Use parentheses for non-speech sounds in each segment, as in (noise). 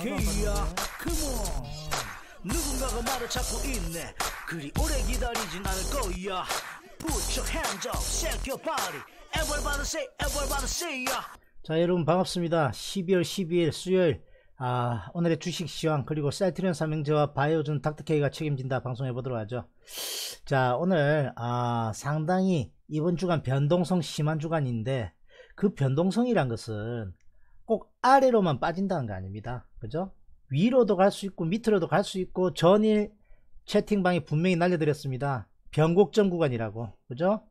케이야 컴온 누군가가 말을 찾고 있네 그리 오래 기다리진 않을 거야 Put your hands up, shake your body Everybody say, everybody say ya 자 여러분 반갑습니다 12월 12일 수요일 아, 오늘의 주식 시황 그리고 셀트리온 삼형제와 바이오준 닥터케이가 책임진다 방송해 보도록 하죠. 자, 오늘 아, 상당히 이번 주간 변동성 심한 주간인데 그 변동성이란 것은 아래로만 빠진다는 거 아닙니다. 그죠? 위로도 갈 수 있고 밑으로도 갈 수 있고 전일 채팅방에 분명히 날려드렸습니다. 변곡점 구간이라고. 그죠?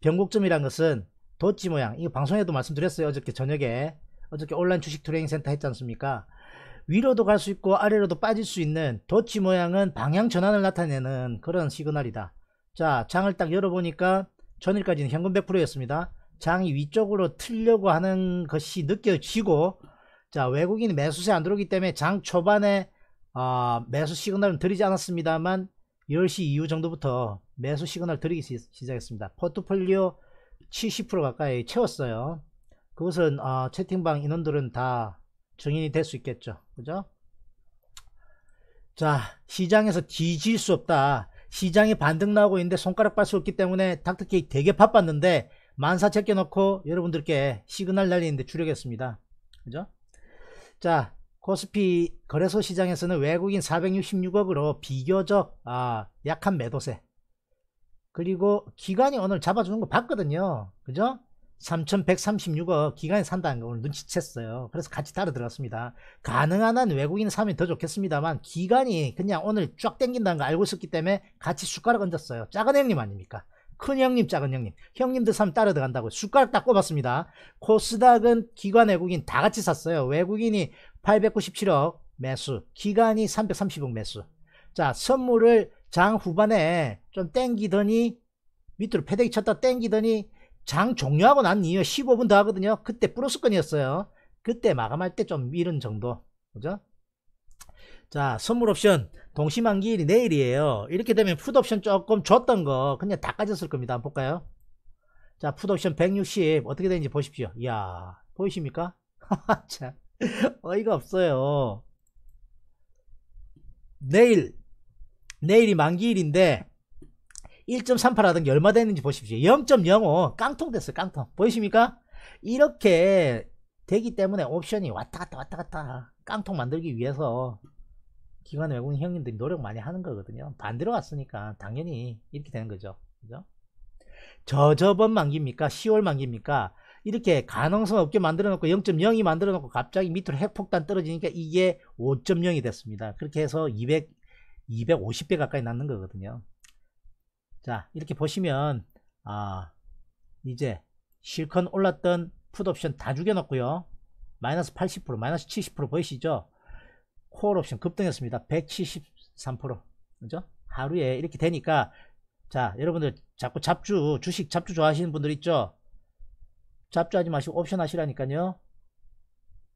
변곡점이란 것은 도치 모양. 이거 방송에도 말씀드렸어요. 어저께 저녁에. 어저께 온라인 주식 트레이닝 센터 했지 않습니까? 위로도 갈 수 있고 아래로도 빠질 수 있는 도치 모양은 방향 전환을 나타내는 그런 시그널이다. 자, 장을 딱 열어보니까 전일까지는 현금 100%였습니다. 장이 위쪽으로 틀려고 하는 것이 느껴지고 자 외국인 이 매수세 안 들어오기 때문에 장 초반에 어, 매수 시그널은 드리지 않았습니다만 10시 이후 정도부터 매수 시그널 드리기 시, 작했습니다 포트폴리오 70% 가까이 채웠어요. 그것은 어, 채팅방 인원들은 다 증인이 될 수 있겠죠. 그죠? 자 시장에서 뒤질 수 없다. 시장이 반등 나오고 있는데 손가락 빨수 없기 때문에 닥터케이 되게 바빴는데 만사0 0놓고 여러분들께 시그널 날리는데 주력했습니다. 그죠? 자, 코스피 거래소 시장에서는 외국인 466억으로 비교적 아, 약한 매도세. 그리고 기관이 오늘 잡아주는 거 봤거든요. 그죠? 3,136억 기간이 산다는 거 오늘 눈치챘어요. 그래서 같이 따라 들었습니다. 가능한 한 외국인 사면 더 좋겠습니다만 기간이 그냥 오늘 쫙 땡긴다는 거 알고 있었기 때문에 같이 숟가락 얹었어요. 작은 형님 아닙니까? 큰 형님, 작은 형님. 형님들 사면 따라 들어간다고 숟가락 딱 꼽았습니다. 코스닥은 기관 외국인 다 같이 샀어요. 외국인이 897억 매수, 기관이 330억 매수. 자, 선물을 장 후반에 좀 땡기더니 밑으로 패대기 쳤다 땡기더니 장 종료하고 난 이후 15분 더 하거든요. 그때 플러스건이었어요 그때 마감할 때 좀 미른 정도. 그죠? 자, 선물 옵션 동시만기일이 내일이에요. 이렇게 되면 풋옵션 조금 줬던 거 그냥 다 까졌을 겁니다. 한번 볼까요? 자, 풋옵션 160 어떻게 되는지 보십시오. 이야, 보이십니까? (laughs) 어이가 없어요. 내일, 내일이 만기일인데 1.38 하던 게 얼마 되는지 보십시오. 0.05 깡통 됐어요. 깡통. 보이십니까? 이렇게 되기 때문에 옵션이 왔다 갔다 왔다 갔다 깡통 만들기 위해서 기관 외국인 형님들이 노력 많이 하는 거거든요. 반대로 왔으니까 당연히 이렇게 되는 거죠. 그죠? 저 저번 만기입니까? 10월 만기입니까? 이렇게 가능성 없게 만들어 놓고 0.0이 만들어 놓고 갑자기 밑으로 핵폭탄 떨어지니까 이게 5.0이 됐습니다. 그렇게 해서 200, 250배 가까이 났는 거거든요. 자, 이렇게 보시면, 아, 이제 실컷 올랐던 풋옵션 다죽여놓고요 마이너스 80%, 마이너스 70% 보이시죠? 콜 옵션 급등했습니다. 173% 그죠? 하루에 이렇게 되니까 자 여러분들 자꾸 잡주 주식 잡주 좋아하시는 분들 있죠? 잡주하지 마시고 옵션 하시라니까요.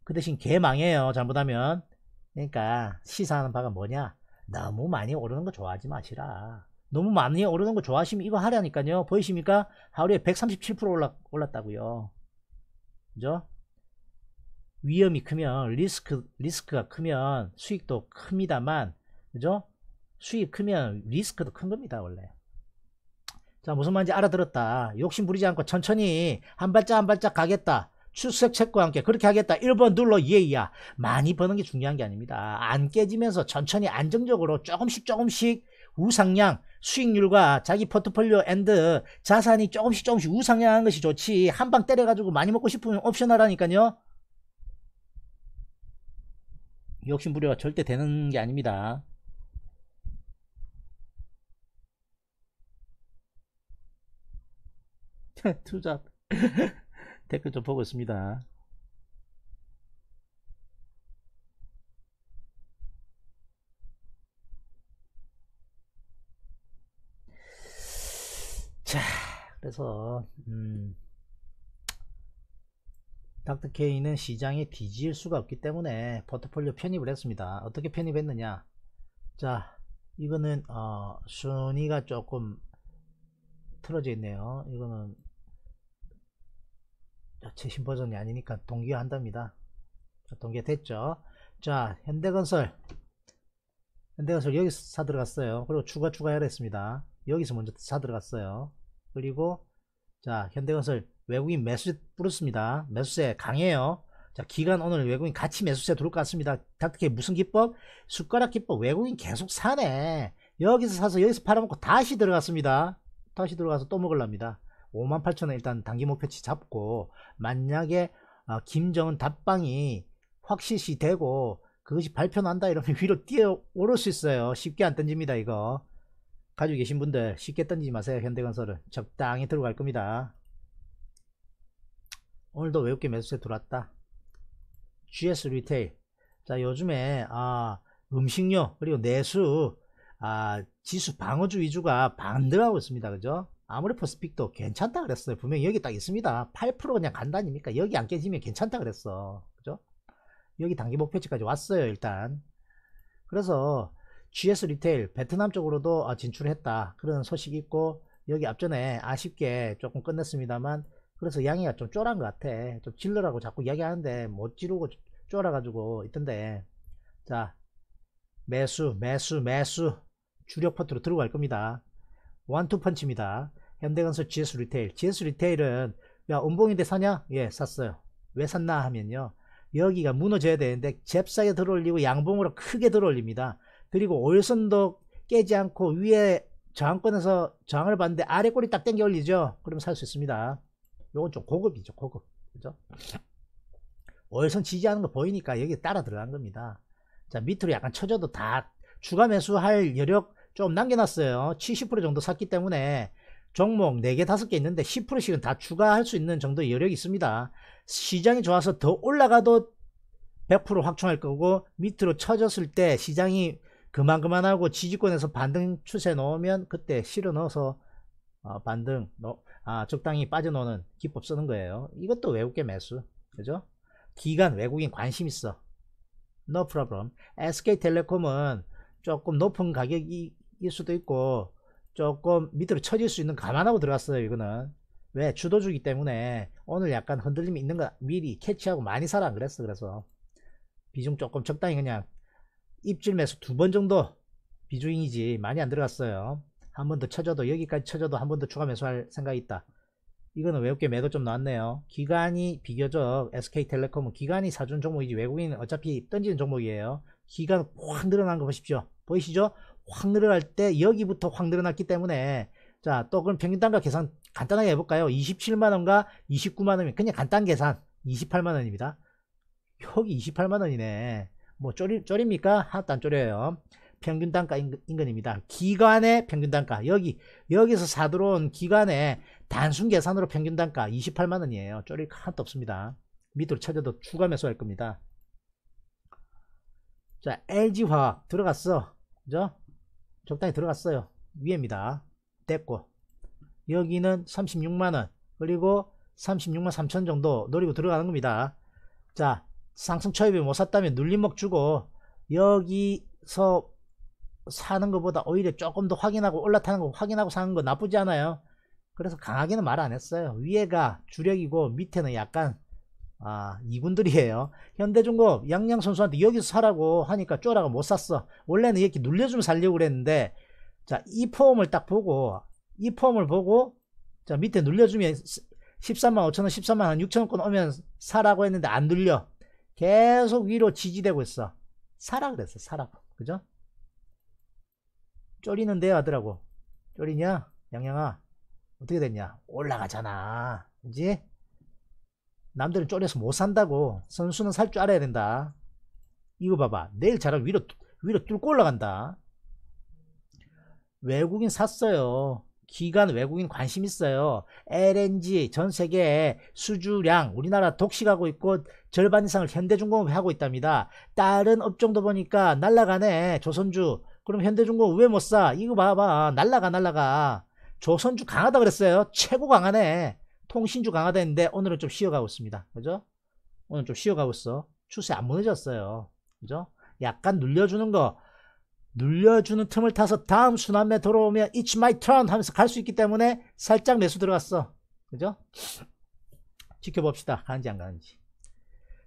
그 대신 개 망해요. 잘못하면 그러니까 시사하는 바가 뭐냐? 너무 많이 오르는 거 좋아하지 마시라. 너무 많이 오르는 거 좋아하시면 이거 하라니까요. 보이십니까? 하루에 137% 올라, 올랐다고요. 그죠? 위험이 크면 리스크 리스크가 크면 수익도 큽니다만 그죠? 수익 크면 리스크도 큰 겁니다 원래. 자 무슨 말인지 알아들었다. 욕심 부리지 않고 천천히 한 발짝 한 발짝 가겠다. 출석책과 함께 그렇게 하겠다. 1번 눌러 예이야. 많이 버는 게 중요한 게 아닙니다. 안 깨지면서 천천히 안정적으로 조금씩 조금씩 우상향 수익률과 자기 포트폴리오 앤드 자산이 조금씩 조금씩 우상향하는 것이 좋지 한 방 때려가지고 많이 먹고 싶으면 옵션하라니까요 욕심부려가 절대 되는 게 아닙니다. (laughs) 투잡 (laughs) 댓글 좀 보고 있습니다. 자, 그래서 음. 닥터 케이는 시장에 뒤질 수가 없기 때문에 포트폴리오 편입을 했습니다. 어떻게 편입했느냐? 자, 이거는 어, 순위가 조금 틀어져 있네요. 이거는 최신 버전이 아니니까 동기화한답니다. 동기화됐죠. 자, 현대건설. 현대건설 여기서 사 들어갔어요. 그리고 추가 추가해라 했습니다. 여기서 먼저 사 들어갔어요. 그리고 자, 현대건설 외국인 매수 뿌렸습니다. 매수세 강해요. 자, 기간 오늘 외국인 같이 매수세 들어올 것 같습니다. 닥터케 무슨 기법? 숟가락 기법. 외국인 계속 사네. 여기서 사서 여기서 팔아먹고 다시 들어갔습니다. 다시 들어가서 또 먹을랍니다. 58,000원 일단 단기 목표치 잡고 만약에 어, 김정은 답방이 확실시 되고 그것이 발표난다 이러면 (laughs) 위로 뛰어 오를 수 있어요. 쉽게 안 던집니다 이거. 가지고 계신 분들 쉽게 던지지 마세요 현대건설은 적당히 들어갈 겁니다. 오늘도 외국계 매수세 들어왔다. GS 리테일. 자, 요즘에, 아, 음식료, 그리고 내수, 아, 지수 방어주 위주가 반등하고 있습니다. 그죠? 아무리 퍼스픽도 괜찮다 그랬어요. 분명히 여기 딱 있습니다. 8% 그냥 간다니까. 여기 안 깨지면 괜찮다 그랬어. 그죠? 여기 단기 목표치까지 왔어요, 일단. 그래서 GS 리테일, 베트남 쪽으로도 아, 진출했다. 그런 소식이 있고, 여기 앞전에 아쉽게 조금 끝냈습니다만, 그래서 양이가 좀 쫄한 것 같아 좀 질러라고 자꾸 이야기하는데 못 지르고 쫄아가지고 있던데 자 매수 매수 매수 주력 포트로 들어갈 겁니다 완투 펀치입니다 현대건설 GS 리테일 GS 리테일은 야 은봉인데 사냐? 예 샀어요 왜 샀나 하면요 여기가 무너져야 되는데 잽싸게 들어올리고 양봉으로 크게 들어올립니다 그리고 오일선도 깨지 않고 위에 저항권에서 저항을 받는데 아래 꼬리 딱땡겨 올리죠 그럼 살 수 있습니다 요건 좀 고급이죠 고급 그죠 월선 지지하는 거 보이니까 여기 따라 들어간 겁니다 자 밑으로 약간 쳐져도 다 추가 매수할 여력 좀 남겨놨어요 70% 정도 샀기 때문에 종목 4개 5개 있는데 10%씩은 다 추가할 수 있는 정도의 여력이 있습니다 시장이 좋아서 더 올라가도 100% 확충할 거고 밑으로 쳐졌을 때 시장이 그만 그만하고 지지권에서 반등 추세 넣으면 그때 실어 넣어서 어, 반등 아, 적당히 빠져나는 기법 쓰는 거예요. 이것도 외국계 매수. 그죠? 기간 외국인 관심 있어. No problem. SK텔레콤은 조금 높은 가격일 수도 있고 조금 밑으로 처질 수 있는 감안하고 들어갔어요. 이거는. 왜? 주도주기 때문에 오늘 약간 흔들림이 있는 거 미리 캐치하고 많이 사라 그랬어. 그래서 비중 조금 적당히 그냥 입질 매수 두 번 정도 비중이지 많이 안 들어갔어요. 한번더 쳐줘도 여기까지 쳐줘도 한 번 더 추가 매수할 생각이 있다. 이거는 외국계 매도 좀 나왔네요. 기간이 비교적 SK텔레콤은 기간이 사준 종목이지 외국인은 어차피 던지는 종목이에요. 기간 확 늘어난 거 보십시오. 보이시죠? 확 늘어날 때 여기부터 확 늘어났기 때문에 자 또 그럼 평균 단가 계산 간단하게 해볼까요? 27만원과 29만원이 면 그냥 간단 계산 28만원입니다. 여기 28만원이네. 뭐 쪼리, 쪼립니까? 하나도 안 쪼려요. 평균 단가 인근입니다. 기관의 평균 단가 여기 여기서 사들어온 기관의 단순 계산으로 평균 단가 28만 원이에요. 쪼리 하나도 없습니다. 밑으로 찾아도 추가 매수할 겁니다. 자 LG화학 들어갔어. 그죠? 적당히 들어갔어요. 위에입니다. 됐고 여기는 36만원 그리고 36만 3천 정도 노리고 들어가는 겁니다. 자 상승 초입에 못 샀다면 눌림목 주고 여기서 사는 것보다 오히려 조금 더 확인하고 올라타는 거 확인하고 사는 거 나쁘지 않아요 그래서 강하게는 말 안 했어요 위에가 주력이고 밑에는 약간 아 이군들이에요 현대중공 양양 선수한테 여기서 사라고 하니까 쪼라가 못 샀어 원래는 이렇게 눌려주면 살려고 그랬는데 자이 폼을 딱 보고 이 폼을 보고 자 밑에 눌려주면 13만 5천원 13만 한 6천원권 오면 사라고 했는데 안 눌려 계속 위로 지지되고 있어 사라 그랬어 사라 그죠 쫄리는데 아들하고 쫄리냐 양양아 어떻게 됐냐 올라가잖아 그지 남들은 쫄려서 못 산다고 선수는 살 줄 알아야 된다 이거 봐봐 내일 자랑 위로 위로 뚫고 올라간다 외국인 샀어요 기간 외국인 관심 있어요. LNG 전 세계 수주량 우리나라 독식하고 있고 절반 이상을 현대중공업이 하고 있답니다. 다른 업종도 보니까 날라가네. 조선주 그럼 현대중공 왜못 사? 이거 봐봐. 날라가 날라가. 조선주 강하다 그랬어요. 최고 강하네. 통신주 강하다 했는데 오늘은 좀 쉬어가고 있습니다. 그죠? 오늘 좀 쉬어가고 있어. 추세 안 무너졌어요. 그죠? 약간 눌려주는 거. 눌려주는 틈을 타서 다음 순환매 들어오면 It's my turn 하면서 갈 수 있기 때문에 살짝 매수 들어갔어. 그죠? 지켜봅시다. 가는지 안 가는지.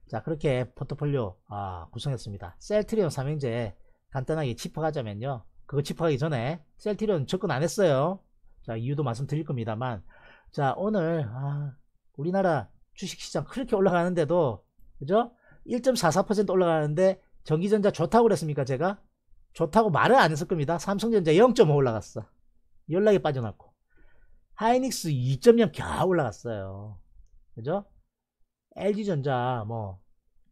자 그렇게 포트폴리오 아, 구성했습니다. 셀트리온 삼행제 간단하게 짚어가자면요. 그거 짚어가기 전에 셀티리온 접근 안 했어요. 자 이유도 말씀드릴 겁니다만 자 오늘 아, 우리나라 주식시장 그렇게 올라가는데도 그죠? 1.44% 올라가는데 전기전자 좋다고 그랬습니까 제가? 좋다고 말을 안 했을 겁니다. 삼성전자 0.5 올라갔어. 연락이 빠져났고 하이닉스 2.0 겨우 올라갔어요. 그죠? LG전자 뭐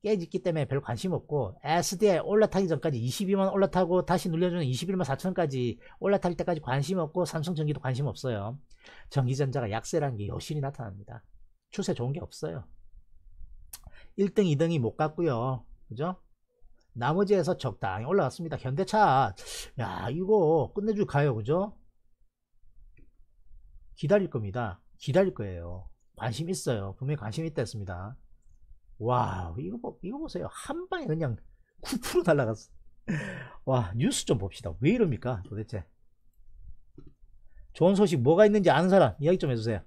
깨지기 때문에 별 관심 없고 SDI 올라타기 전까지 22만 올라타고 다시 눌려주는 21만 4천까지 올라탈 때까지 관심 없고 삼성전기도 관심 없어요. 전기전자가 약세라는 게 여실히 나타납니다. 추세 좋은 게 없어요. 1등, 2등이 못 갔고요. 그죠? 나머지에서 적당히 올라갔습니다 현대차 야 이거 끝내줄가요. 그죠? 기다릴 겁니다. 기다릴 거예요. 관심 있어요. 분명히 관심 있다 했습니다. 와 이거 뭐 이거 보세요 한 방에 그냥 9% 날라갔어 와 뉴스 좀 봅시다 왜 이럽니까 도대체 좋은 소식 뭐가 있는지 아는 사람 이야기 좀 해주세요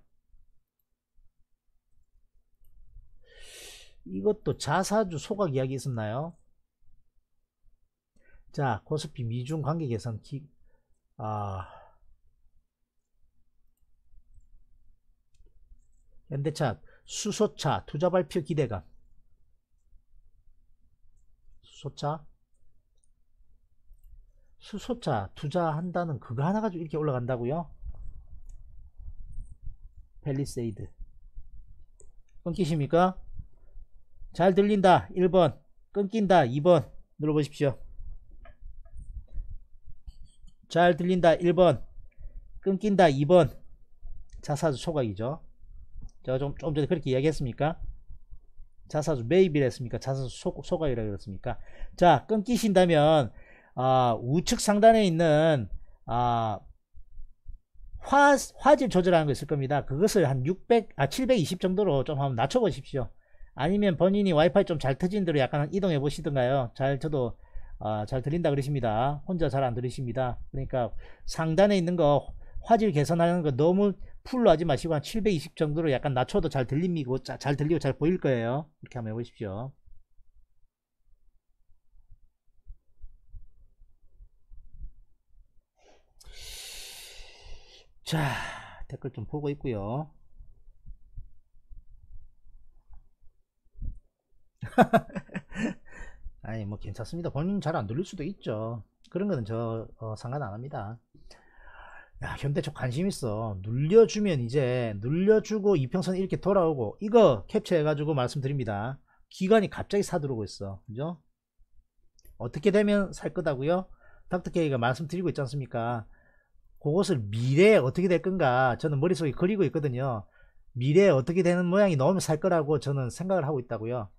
이것도 자사주 소각 이야기 있었나요 자 코스피 미중 관계 개선 기, 아 현대차 수소차 투자 발표 기대감 소자 수소차 투자한다는 그거 하나 가지고 이렇게 올라간다고요 펠리세이드 끊기십니까 잘 들린다 1번 끊긴다 2번 눌러보십시오 잘 들린다 1번 끊긴다 2번 자사주 초각이죠 제가 좀, 좀 전에 그렇게 이야기했습니까 자사주 매입이라 했습니까? 자사주 소, 가이라 그랬습니까? 자, 끊기신다면 아, 우측 상단에 있는 아, 화, 화질 조절하는 거 있을 겁니다. 그것을 한 600, 아, 720 정도로 좀 한번 낮춰보십시오. 아니면 본인이 와이파이 좀 잘 터진 대로 약간 이동해 보시던가요. 잘, 저도, 아, 잘 들린다 그러십니다. 혼자 잘 안 들으십니다. 그러니까 상단에 있는 거, 화질 개선하는 거 너무 풀로 하지 마시고 한 720 정도로 약간 낮춰도 잘 들리고 자, 잘 들리고 잘 보일 거예요. 이렇게 한번 해보십시오. 자 댓글 좀 보고 있고요. (laughs) 아니 뭐 괜찮습니다. 본인 잘 안 들릴 수도 있죠. 그런 거는 저 어, 상관 안 합니다. 야 현대차 관심 있어 눌려주면 이제 눌려주고 이평선 이렇게 돌아오고 이거 캡처해가지고 말씀드립니다 기관이 갑자기 사들어오고 있어 그죠 어떻게 되면 살 거다고요 닥터케이가 말씀드리고 있지 않습니까 그것을 미래에 어떻게 될 건가 저는 머릿속에 그리고 있거든요 미래에 어떻게 되는 모양이 나오면 살 거라고 저는 생각을 하고 있다고요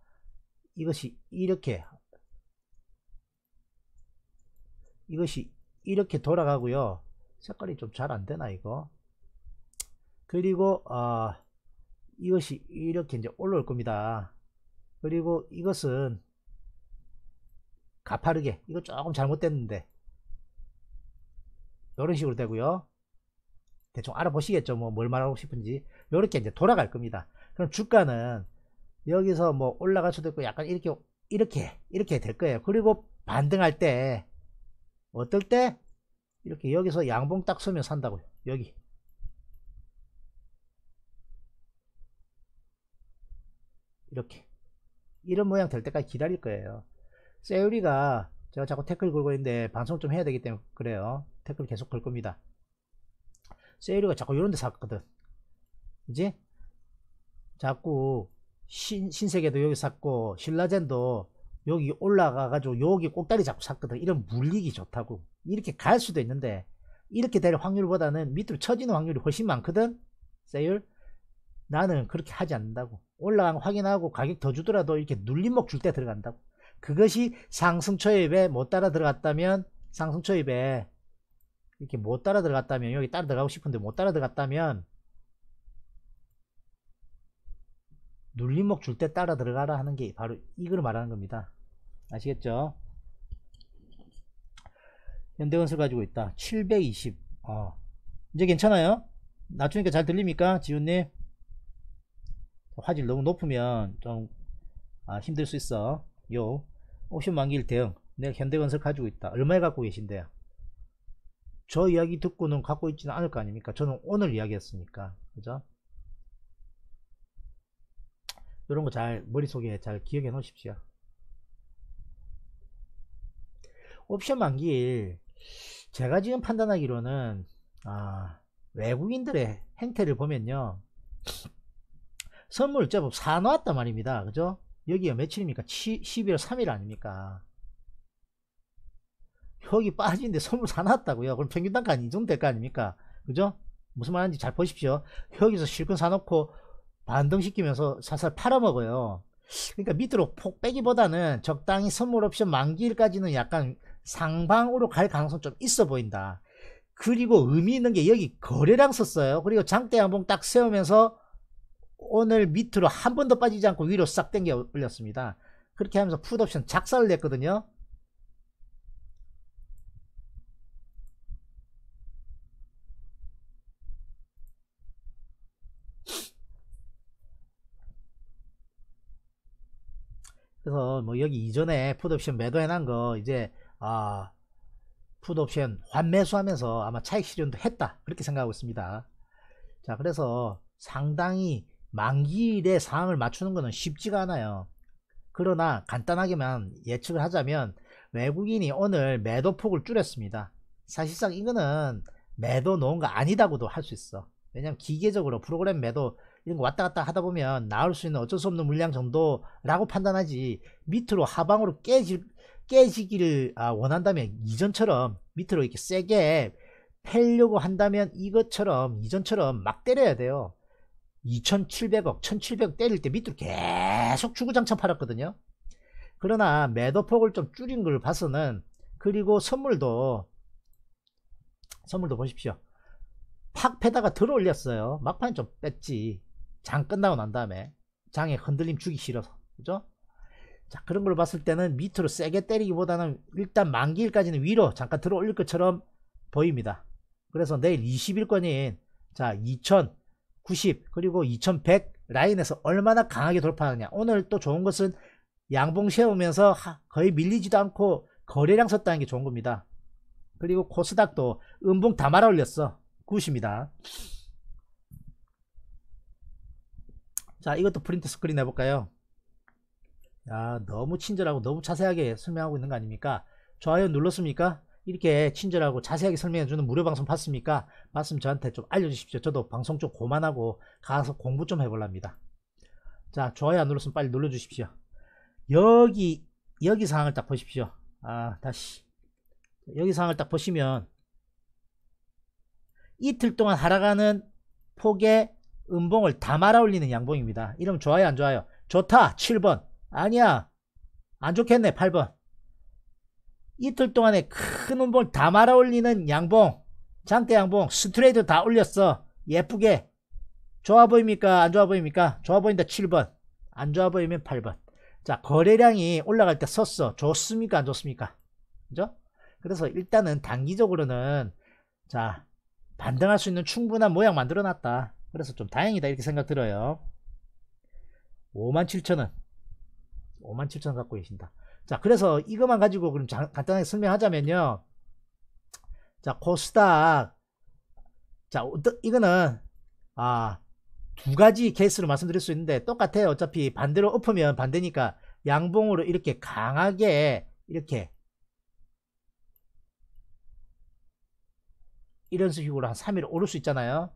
이것이 이렇게 이것이 이렇게 돌아가고요 색깔이 좀 잘 안되나 이거 그리고 어, 이것이 이렇게 이제 올라올 겁니다 그리고 이것은 가파르게 이거 조금 잘못됐는데 이런 식으로 되고요 대충 알아보시겠죠 뭐 뭘 말하고 싶은지 이렇게 이제 돌아갈 겁니다 그럼 주가는 여기서 뭐 올라갈 수도 있고 약간 이렇게 이렇게 이렇게 될 거예요 그리고 반등할 때 어떨 때 이렇게 여기서 양봉 딱 서면 산다고요. 여기. 이렇게. 이런 모양 될 때까지 기다릴 거예요. 세율이가 제가 자꾸 태클 걸고 있는데 방송 좀 해야 되기 때문에 그래요. 태클 계속 걸 겁니다. 세율이가 자꾸 이런 데 샀거든. 이제 자꾸 신, 신세계도 여기 샀고 신라젠도 여기 올라가가지고 여기 꼭다리 잡고 샀거든 이런 물리기 좋다고 이렇게 갈 수도 있는데 이렇게 될 확률보다는 밑으로 처지는 확률이 훨씬 많거든 세율 나는 그렇게 하지 않는다고 올라간 거 확인하고 가격 더 주더라도 이렇게 눌림목 줄 때 들어간다고 그것이 상승 초입에 못 따라 들어갔다면 상승 초입에 이렇게 못 따라 들어갔다면 여기 따라 들어가고 싶은데 못 따라 들어갔다면 눌림목 줄 때 따라 들어가라 하는 게 바로 이걸 말하는 겁니다. 아시겠죠? 현대건설 가지고 있다. 720. 어. 이제 괜찮아요? 낮추니까 잘 들립니까? 지훈님? 화질 너무 높으면 좀 아, 힘들 수 있어. 요. 옵션 만기일 대응. 네, 내가 현대건설 가지고 있다. 얼마에 갖고 계신데요? 저 이야기 듣고는 갖고 있지는 않을 거 아닙니까? 저는 오늘 이야기했으니까. 그죠? 이런 거 잘 머릿속에 잘 기억해 놓으십시오. 옵션 만기일 제가 지금 판단하기로는 아, 외국인들의 행태를 보면요 선물 제법 사놓았단 말입니다 그죠 여기가 며칠입니까 12월 3일 아닙니까 여기 빠지는데 선물 사놨다고요 그럼 평균 단가 이 정도 될 거 아닙니까 그죠 무슨 말하는지 잘 보십시오 여기서 실컷 사놓고 반등시키면서 살살 팔아먹어요. 그러니까 밑으로 폭 빼기보다는 적당히 선물 옵션 만기일까지는 약간 상방으로 갈 가능성 좀 있어 보인다. 그리고 의미 있는 게 여기 거래량 썼어요. 그리고 장대 양봉 딱 세우면서 오늘 밑으로 한 번 더 빠지지 않고 위로 싹 당겨 올렸습니다. 그렇게 하면서 푸드옵션 작살을 냈거든요. 그래서 뭐 여기 이전에 푸드옵션 매도해난 거 이제 아 푸드옵션 환매수하면서 아마 차익 실현도 했다 그렇게 생각하고 있습니다 자 그래서 상당히 만기일에 상황을 맞추는 것은 쉽지가 않아요 그러나 간단하게만 예측을 하자면 외국인이 오늘 매도폭을 줄였습니다 사실상 이거는 매도 놓은 거 아니다고도 할 수 있어 왜냐면 기계적으로 프로그램 매도 이런 거 왔다 갔다 하다 보면 나올 수 있는 어쩔 수 없는 물량 정도라고 판단하지 밑으로 하방으로 깨질 깨지기를 아, 원한다면 이전처럼 밑으로 이렇게 세게 팰려고 한다면 이것처럼 이전처럼 막 때려야 돼요 2700억 1700억 때릴 때 밑으로 계속 주구장창 팔았거든요 그러나 매도폭을 좀 줄인 걸 봐서는 그리고 선물도 선물도 보십시오 팍 패다가 들어 올렸어요 막판 좀 뺐지 장 끝나고 난 다음에 장에 흔들림 주기 싫어서 그죠? 자 그런 걸 봤을 때는 밑으로 세게 때리기보다는 일단 만기일까지는 위로 잠깐 들어 올릴 것처럼 보입니다. 그래서 내일 20일권인 자 2090 그리고 2100 라인에서 얼마나 강하게 돌파하느냐 오늘 또 좋은 것은 양봉 세우면서 거의 밀리지도 않고 거래량 섰다는 게 좋은 겁니다. 그리고 코스닥도 음봉 다 말아 올렸어. 굿입니다. 자 이것도 프린트 스크린 해볼까요 야 너무 친절하고 너무 자세하게 설명하고 있는 거 아닙니까 좋아요 눌렀습니까 이렇게 친절하고 자세하게 설명해주는 무료 방송 봤습니까 봤으면 저한테 좀 알려주십시오 저도 방송 좀 고만하고 가서 공부 좀 해볼랍니다 자 좋아요 안 눌렀으면 빨리 눌러주십시오 여기 여기 상황을 딱 보십시오 아 다시 여기 상황을 딱 보시면 이틀 동안 하락하는 폭의 음봉을 다 말아 올리는 양봉입니다. 이름 좋아요 안 좋아요? 좋다 7번 아니야 안 좋겠네 8번 이틀 동안에 큰 음봉을 다 말아 올리는 양봉 장대 양봉 스트레이드다 올렸어 예쁘게 좋아 보입니까 안 좋아 보입니까 좋아 보인다 7번 안 좋아 보이면 8번 자 거래량이 올라갈 때 섰어 좋습니까 안 좋습니까 그죠 그래서 일단은 단기적으로는 자 반등할 수 있는 충분한 모양 만들어 놨다 그래서 좀 다행이다 이렇게 생각 들어요 57,000원 57,000원 갖고 계신다 자 그래서 이것만 가지고 그럼 자, 간단하게 설명하자면요 자 코스닥 자 이거는 아 두 가지 케이스로 말씀드릴 수 있는데 똑같아요 어차피 반대로 엎으면 반대니까 양봉으로 이렇게 강하게 이렇게 이런 식으로 한 3일 오를 수 있잖아요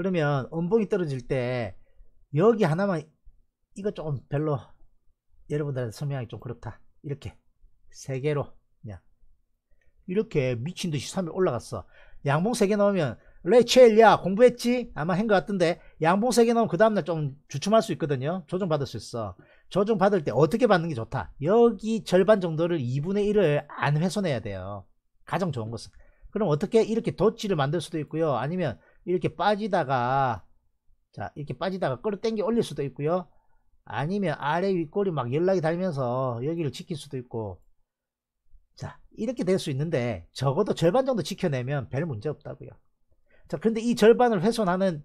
그러면 음봉이 떨어질 때 여기 하나만 이거 조금 별로 여러분들한테 설명하기 좀 그렇다 이렇게 세 개로 그냥 이렇게 미친 듯이 3일 올라갔어 양봉 세개 넣으면 레첼야 공부했지 아마 한 것 같은데 양봉 세개 넣으면 그 다음날 좀 주춤할 수 있거든요 조정받을 수 있어 조정받을 때 어떻게 받는 게 좋다 여기 절반 정도를 2분의 1을 안 훼손해야 돼요 가장 좋은 것은 그럼 어떻게 이렇게 덧지를 만들 수도 있고요 아니면 이렇게 빠지다가 자 이렇게 빠지다가 끌어당겨 올릴 수도 있고요 아니면 아래 윗골이 막 연락이 달면서 여기를 지킬 수도 있고 자 이렇게 될 수 있는데 적어도 절반 정도 지켜내면 별 문제 없다고요 자 그런데 이 절반을 훼손하는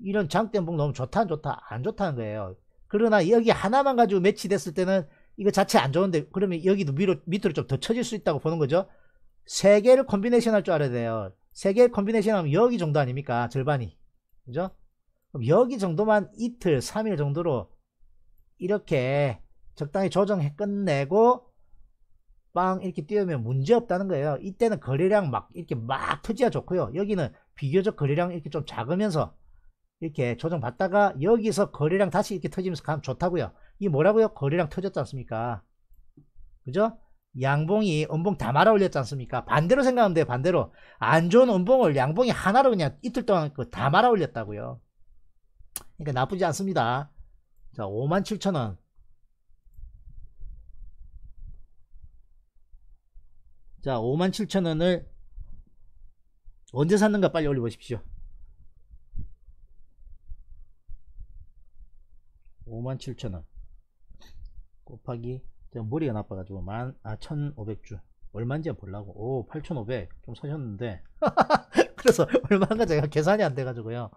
이런 장대봉 너무 좋다 안 좋다 안 좋다는 거예요 그러나 여기 하나만 가지고 매치됐을 때는 이거 자체 안 좋은데 그러면 여기도 위로 밑으로 좀 더 쳐질 수 있다고 보는 거죠 세 개를 콤비네이션 할 줄 알아야 돼요 세개 컨비네이션 하면 여기 정도 아닙니까? 절반이. 그죠? 그럼 여기 정도만 이틀, 3일 정도로 이렇게 적당히 조정해 끝내고 빵 이렇게 띄우면 문제없다는 거예요. 이때는 거래량 막 이렇게 막 터지야 좋고요. 여기는 비교적 거래량 이렇게 좀 작으면서 이렇게 조정받다가 여기서 거래량 다시 이렇게 터지면서 가면 좋다고요. 이 뭐라고요? 거래량 터졌지 않습니까? 그죠? 양봉이 음봉 다 말아 올렸지 않습니까? 반대로 생각하면 돼요. 반대로 안 좋은 음봉을 양봉이 하나로 그냥 이틀 동안 그 다 말아 올렸다고요. 그러니까 나쁘지 않습니다. 자, 57,000원. 자, 57,000원을 언제 샀는가 빨리 올려 보십시오. 57,000원 곱하기 머리가 나빠가지고 만, 아, 1 5 0 0주 얼마인지 보려고. 오, 8500. 좀 서셨는데. (laughs) 그래서 얼마인가 제가 계산이 안 돼가지고요.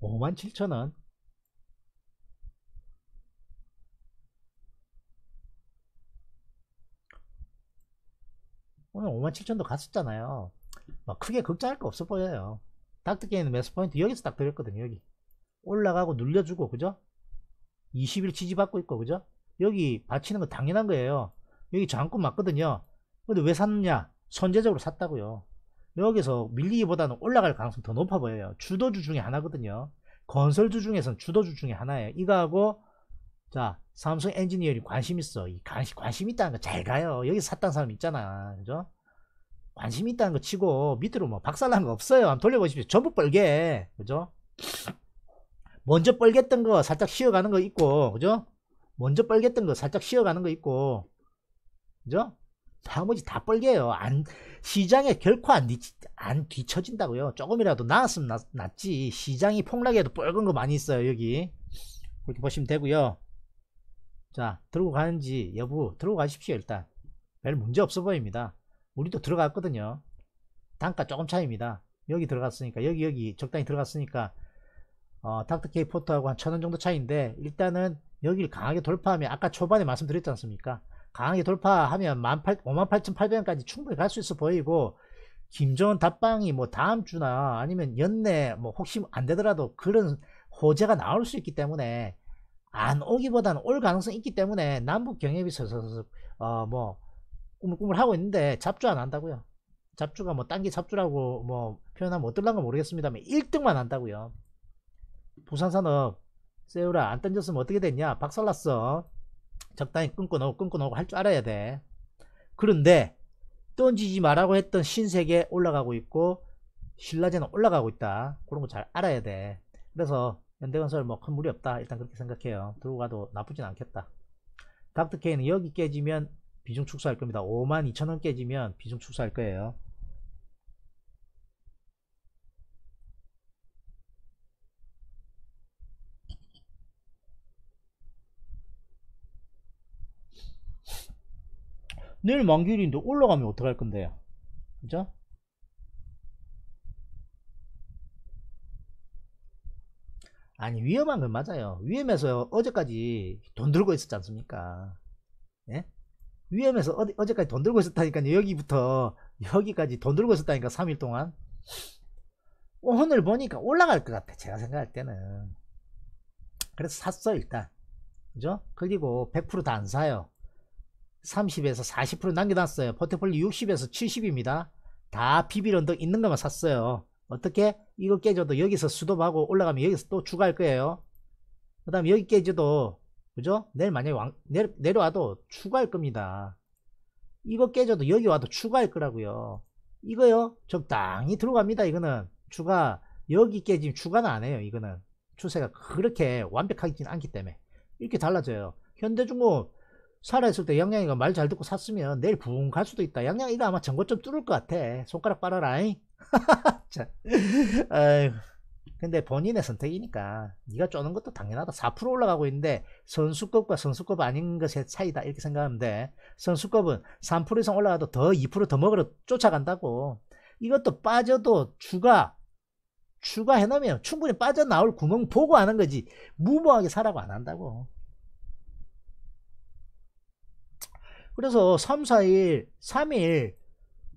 57,000원. 오늘 57,000도 갔었잖아요. 막 크게 걱정할 거 없어 보여요. 닥터게임 매스 포인트 여기서 딱 드렸거든요, 여기. 올라가고 눌려주고, 그죠? 20일 지지받고 있고, 그죠? 여기 받치는 거 당연한 거예요. 여기 장군 맞거든요. 근데 왜 샀느냐? 선제적으로 샀다고요. 여기서 밀리기보다는 올라갈 가능성이 더 높아 보여요. 주도주 중에 하나거든요. 건설주 중에선 주도주 중에 하나예요. 이거하고 자 삼성 엔지니어링 관심 있어. 이 관심 관심 있다는 거 잘 가요. 여기 샀다는 사람 있잖아, 그죠? 관심 있다는 거 치고 밑으로 뭐 박살난 거 없어요. 한번 돌려보십시오. 전부 뻘게, 그죠? 먼저 뻘겠던 거 살짝 쉬어가는 거 있고, 그죠? 먼저 빨갰던거 살짝 쉬어가는 거 있고 그죠? 나머지 다빨개요안 시장에 결코 안, 뒤, 안 뒤처진다고요. 조금이라도 나았으면 나, 낫지. 시장이 폭락해도 빨간 거 많이 있어요. 여기 그렇게 보시면 되고요. 자들어 가는지 여부 들어 가십시오 일단 별 문제 없어 보입니다. 우리도 들어갔거든요. 단가 조금 차입니다. 이 여기 들어갔으니까 여기 여기 적당히 들어갔으니까 어, 닥터케이 포터하고한 천 원 정도 차이인데 일단은 여기를 강하게 돌파하면 아까 초반에 말씀드렸지 않습니까 강하게 돌파하면 58,800원까지 충분히 갈 수 있어 보이고 김정은 답방이 뭐 다음 주나 아니면 연내 뭐 혹시 안 되더라도 그런 호재가 나올 수 있기 때문에 안 오기보다는 올 가능성이 있기 때문에 남북 경협이 서서서 어뭐 꾸물 하고 있는데 잡주 안 한다고요. 잡주가 뭐딴게 잡주라고 뭐 표현하면 어떨란가 모르겠습니다만 1등만 한다고요. 부산산업 세우라 안 던졌으면 어떻게 됐냐 박살났어 적당히 끊고 넣고 끊고 넣고 할 줄 알아야 돼 그런데 던지지 말라고 했던 신세계 올라가고 있고 신라제는 올라가고 있다 그런 거 잘 알아야 돼 그래서 연대건설 뭐 큰 무리 없다 일단 그렇게 생각해요 들어 가도 나쁘진 않겠다 닥터케이는 여기 깨지면 비중 축소할 겁니다 52,000원 깨지면 비중 축소할 거예요 늘일 만기일인데 올라가면 어떡할 건데요? 그죠? 아니 위험한 건 맞아요. 위험해서 어제까지 돈 들고 있었지 않습니까? 예? 위험해서 어디, 어제까지 돈 들고 있었다니까 여기부터 여기까지 돈 들고 있었다니까 3일 동안 오늘 보니까 올라갈 것 같아 제가 생각할 때는 그래서 샀어 일단 그죠? 그리고 100%다 안 사요 30에서 40% 남겨놨어요. 포트폴리오 60에서 70입니다. 다 비비 런덕 있는 것만 샀어요. 어떻게? 이거 깨져도 여기서 수도하고 올라가면 여기서 또 추가할 거예요. 그 다음에 여기 깨져도 그죠? 내일 만약에 왕, 내려, 내려와도 추가할 겁니다. 이거 깨져도 여기 와도 추가할 거라고요. 이거요. 적당히 들어갑니다. 이거는 추가 여기 깨지면 추가는 안 해요. 이거는 추세가 그렇게 완벽하진 않기 때문에 이렇게 달라져요. 현대중공 살아있을 때 양양이가 말 잘 듣고 샀으면 내일 부흥갈 수도 있다. 양양이가 아마 전고 좀 뚫을 것 같아. 손가락 빨아라잉. (laughs) 아유. 근데 본인의 선택이니까 네가 쪼는 것도 당연하다. 4% 올라가고 있는데 선수급과 선수급 아닌 것의 차이다 이렇게 생각하면 돼. 선수급은 3% 이상 올라가도 더 2%더 먹으러 쫓아간다고. 이것도 빠져도 추가 추가해놓으면 충분히 빠져나올 구멍 보고 하는 거지 무모하게 사라고 안 한다고. 그래서 3, 4일, 3일,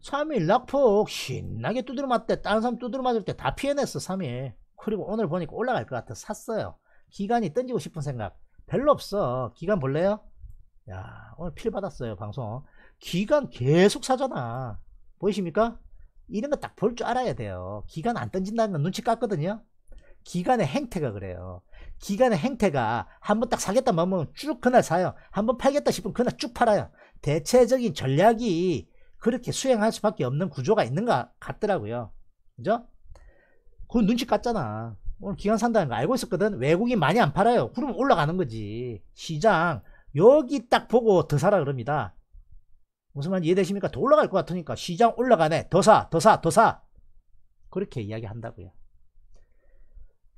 3일 낙폭 신나게 두드려 맞대. 다른 사람 두드려 맞을 때 다 피해냈어, 3일. 그리고 오늘 보니까 올라갈 것 같아. 샀어요. 기간이 던지고 싶은 생각. 별로 없어. 기간 볼래요? 야, 오늘 필 받았어요, 방송. 기간 계속 사잖아. 보이십니까? 이런 거 딱 볼 줄 알아야 돼요. 기간 안 던진다는 건 눈치 깠거든요? 기간의 행태가 그래요. 기간의 행태가 한 번 딱 사겠다 마음은 쭉 그날 사요. 한 번 팔겠다 싶으면 그날 쭉 팔아요. 대체적인 전략이 그렇게 수행할 수밖에 없는 구조가 있는것 같더라고요. 그죠? 그 눈치 깠잖아. 오늘 기관 산다는 거 알고 있었거든. 외국인 많이 안 팔아요. 그러면 올라가는 거지. 시장 여기 딱 보고 더 사라 그럽니다. 무슨 말인지 이해되십니까? 더 올라갈 것 같으니까 시장 올라가네. 더 사, 더 사, 더 사. 그렇게 이야기한다고요.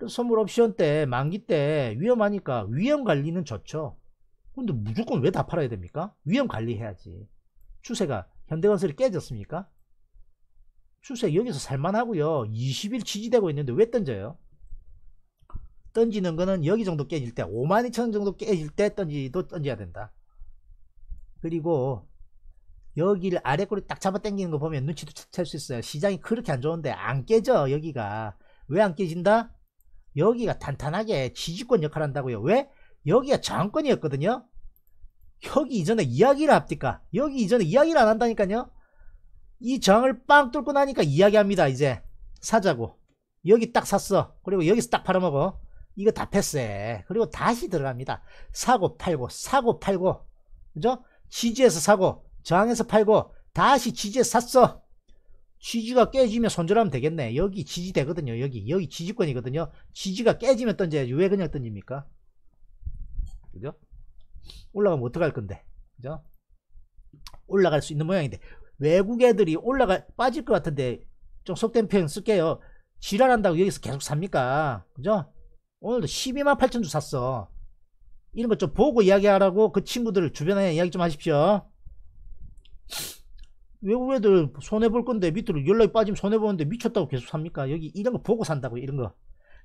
선물 그 옵션 때 만기 때 위험하니까 위험 관리는 좋죠. 근데 무조건 왜 다 팔아야 됩니까? 위험 관리해야지. 추세가 현대건설이 깨졌습니까? 추세 여기서 살만하고요. 20일 지지되고 있는데 왜 던져요? 던지는 거는 여기 정도 깨질 때 52,000원 정도 깨질 때 던지도 던져야 된다. 그리고 여기를 아래 꼬리 딱 잡아 당기는 거 보면 눈치도 챌수 있어요. 시장이 그렇게 안 좋은데 안 깨져 여기가. 왜 안 깨진다? 여기가 탄탄하게 지지권 역할을 한다고요. 왜? 여기가 장권이었거든요 여기 이전에 이야기를 합니까? 여기 이전에 이야기를 안 한다니까요. 이정을빵 뚫고 나니까 이야기합니다. 이제 사자고. 여기 딱 샀어. 그리고 여기서 딱 팔아먹어. 이거 다 패스해. 그리고 다시 들어갑니다. 사고 팔고 사고 팔고 그죠? 지지에서 사고 저항에서 팔고 다시 지지에 샀어. 지지가 깨지면 손절하면 되겠네. 여기 지지되거든요. 여기 여기 지지권이거든요. 지지가 깨지면 던져야지 왜 그냥 던집니까? 그죠? 올라가면 어떡할 건데? 그죠? 올라갈 수 있는 모양인데 외국 애들이 올라가 빠질 것 같은데 좀 속된 표현 쓸게요. 지랄한다고 여기서 계속 삽니까? 그죠? 오늘도 12만 8천 주 샀어. 이런 거 좀 보고 이야기하라고 그 친구들 주변에 이야기 좀 하십시오. 외국 애들 손해볼 건데 밑으로 연락이 빠지면 손해보는데 미쳤다고 계속 삽니까? 여기 이런 거 보고 산다고 이런 거.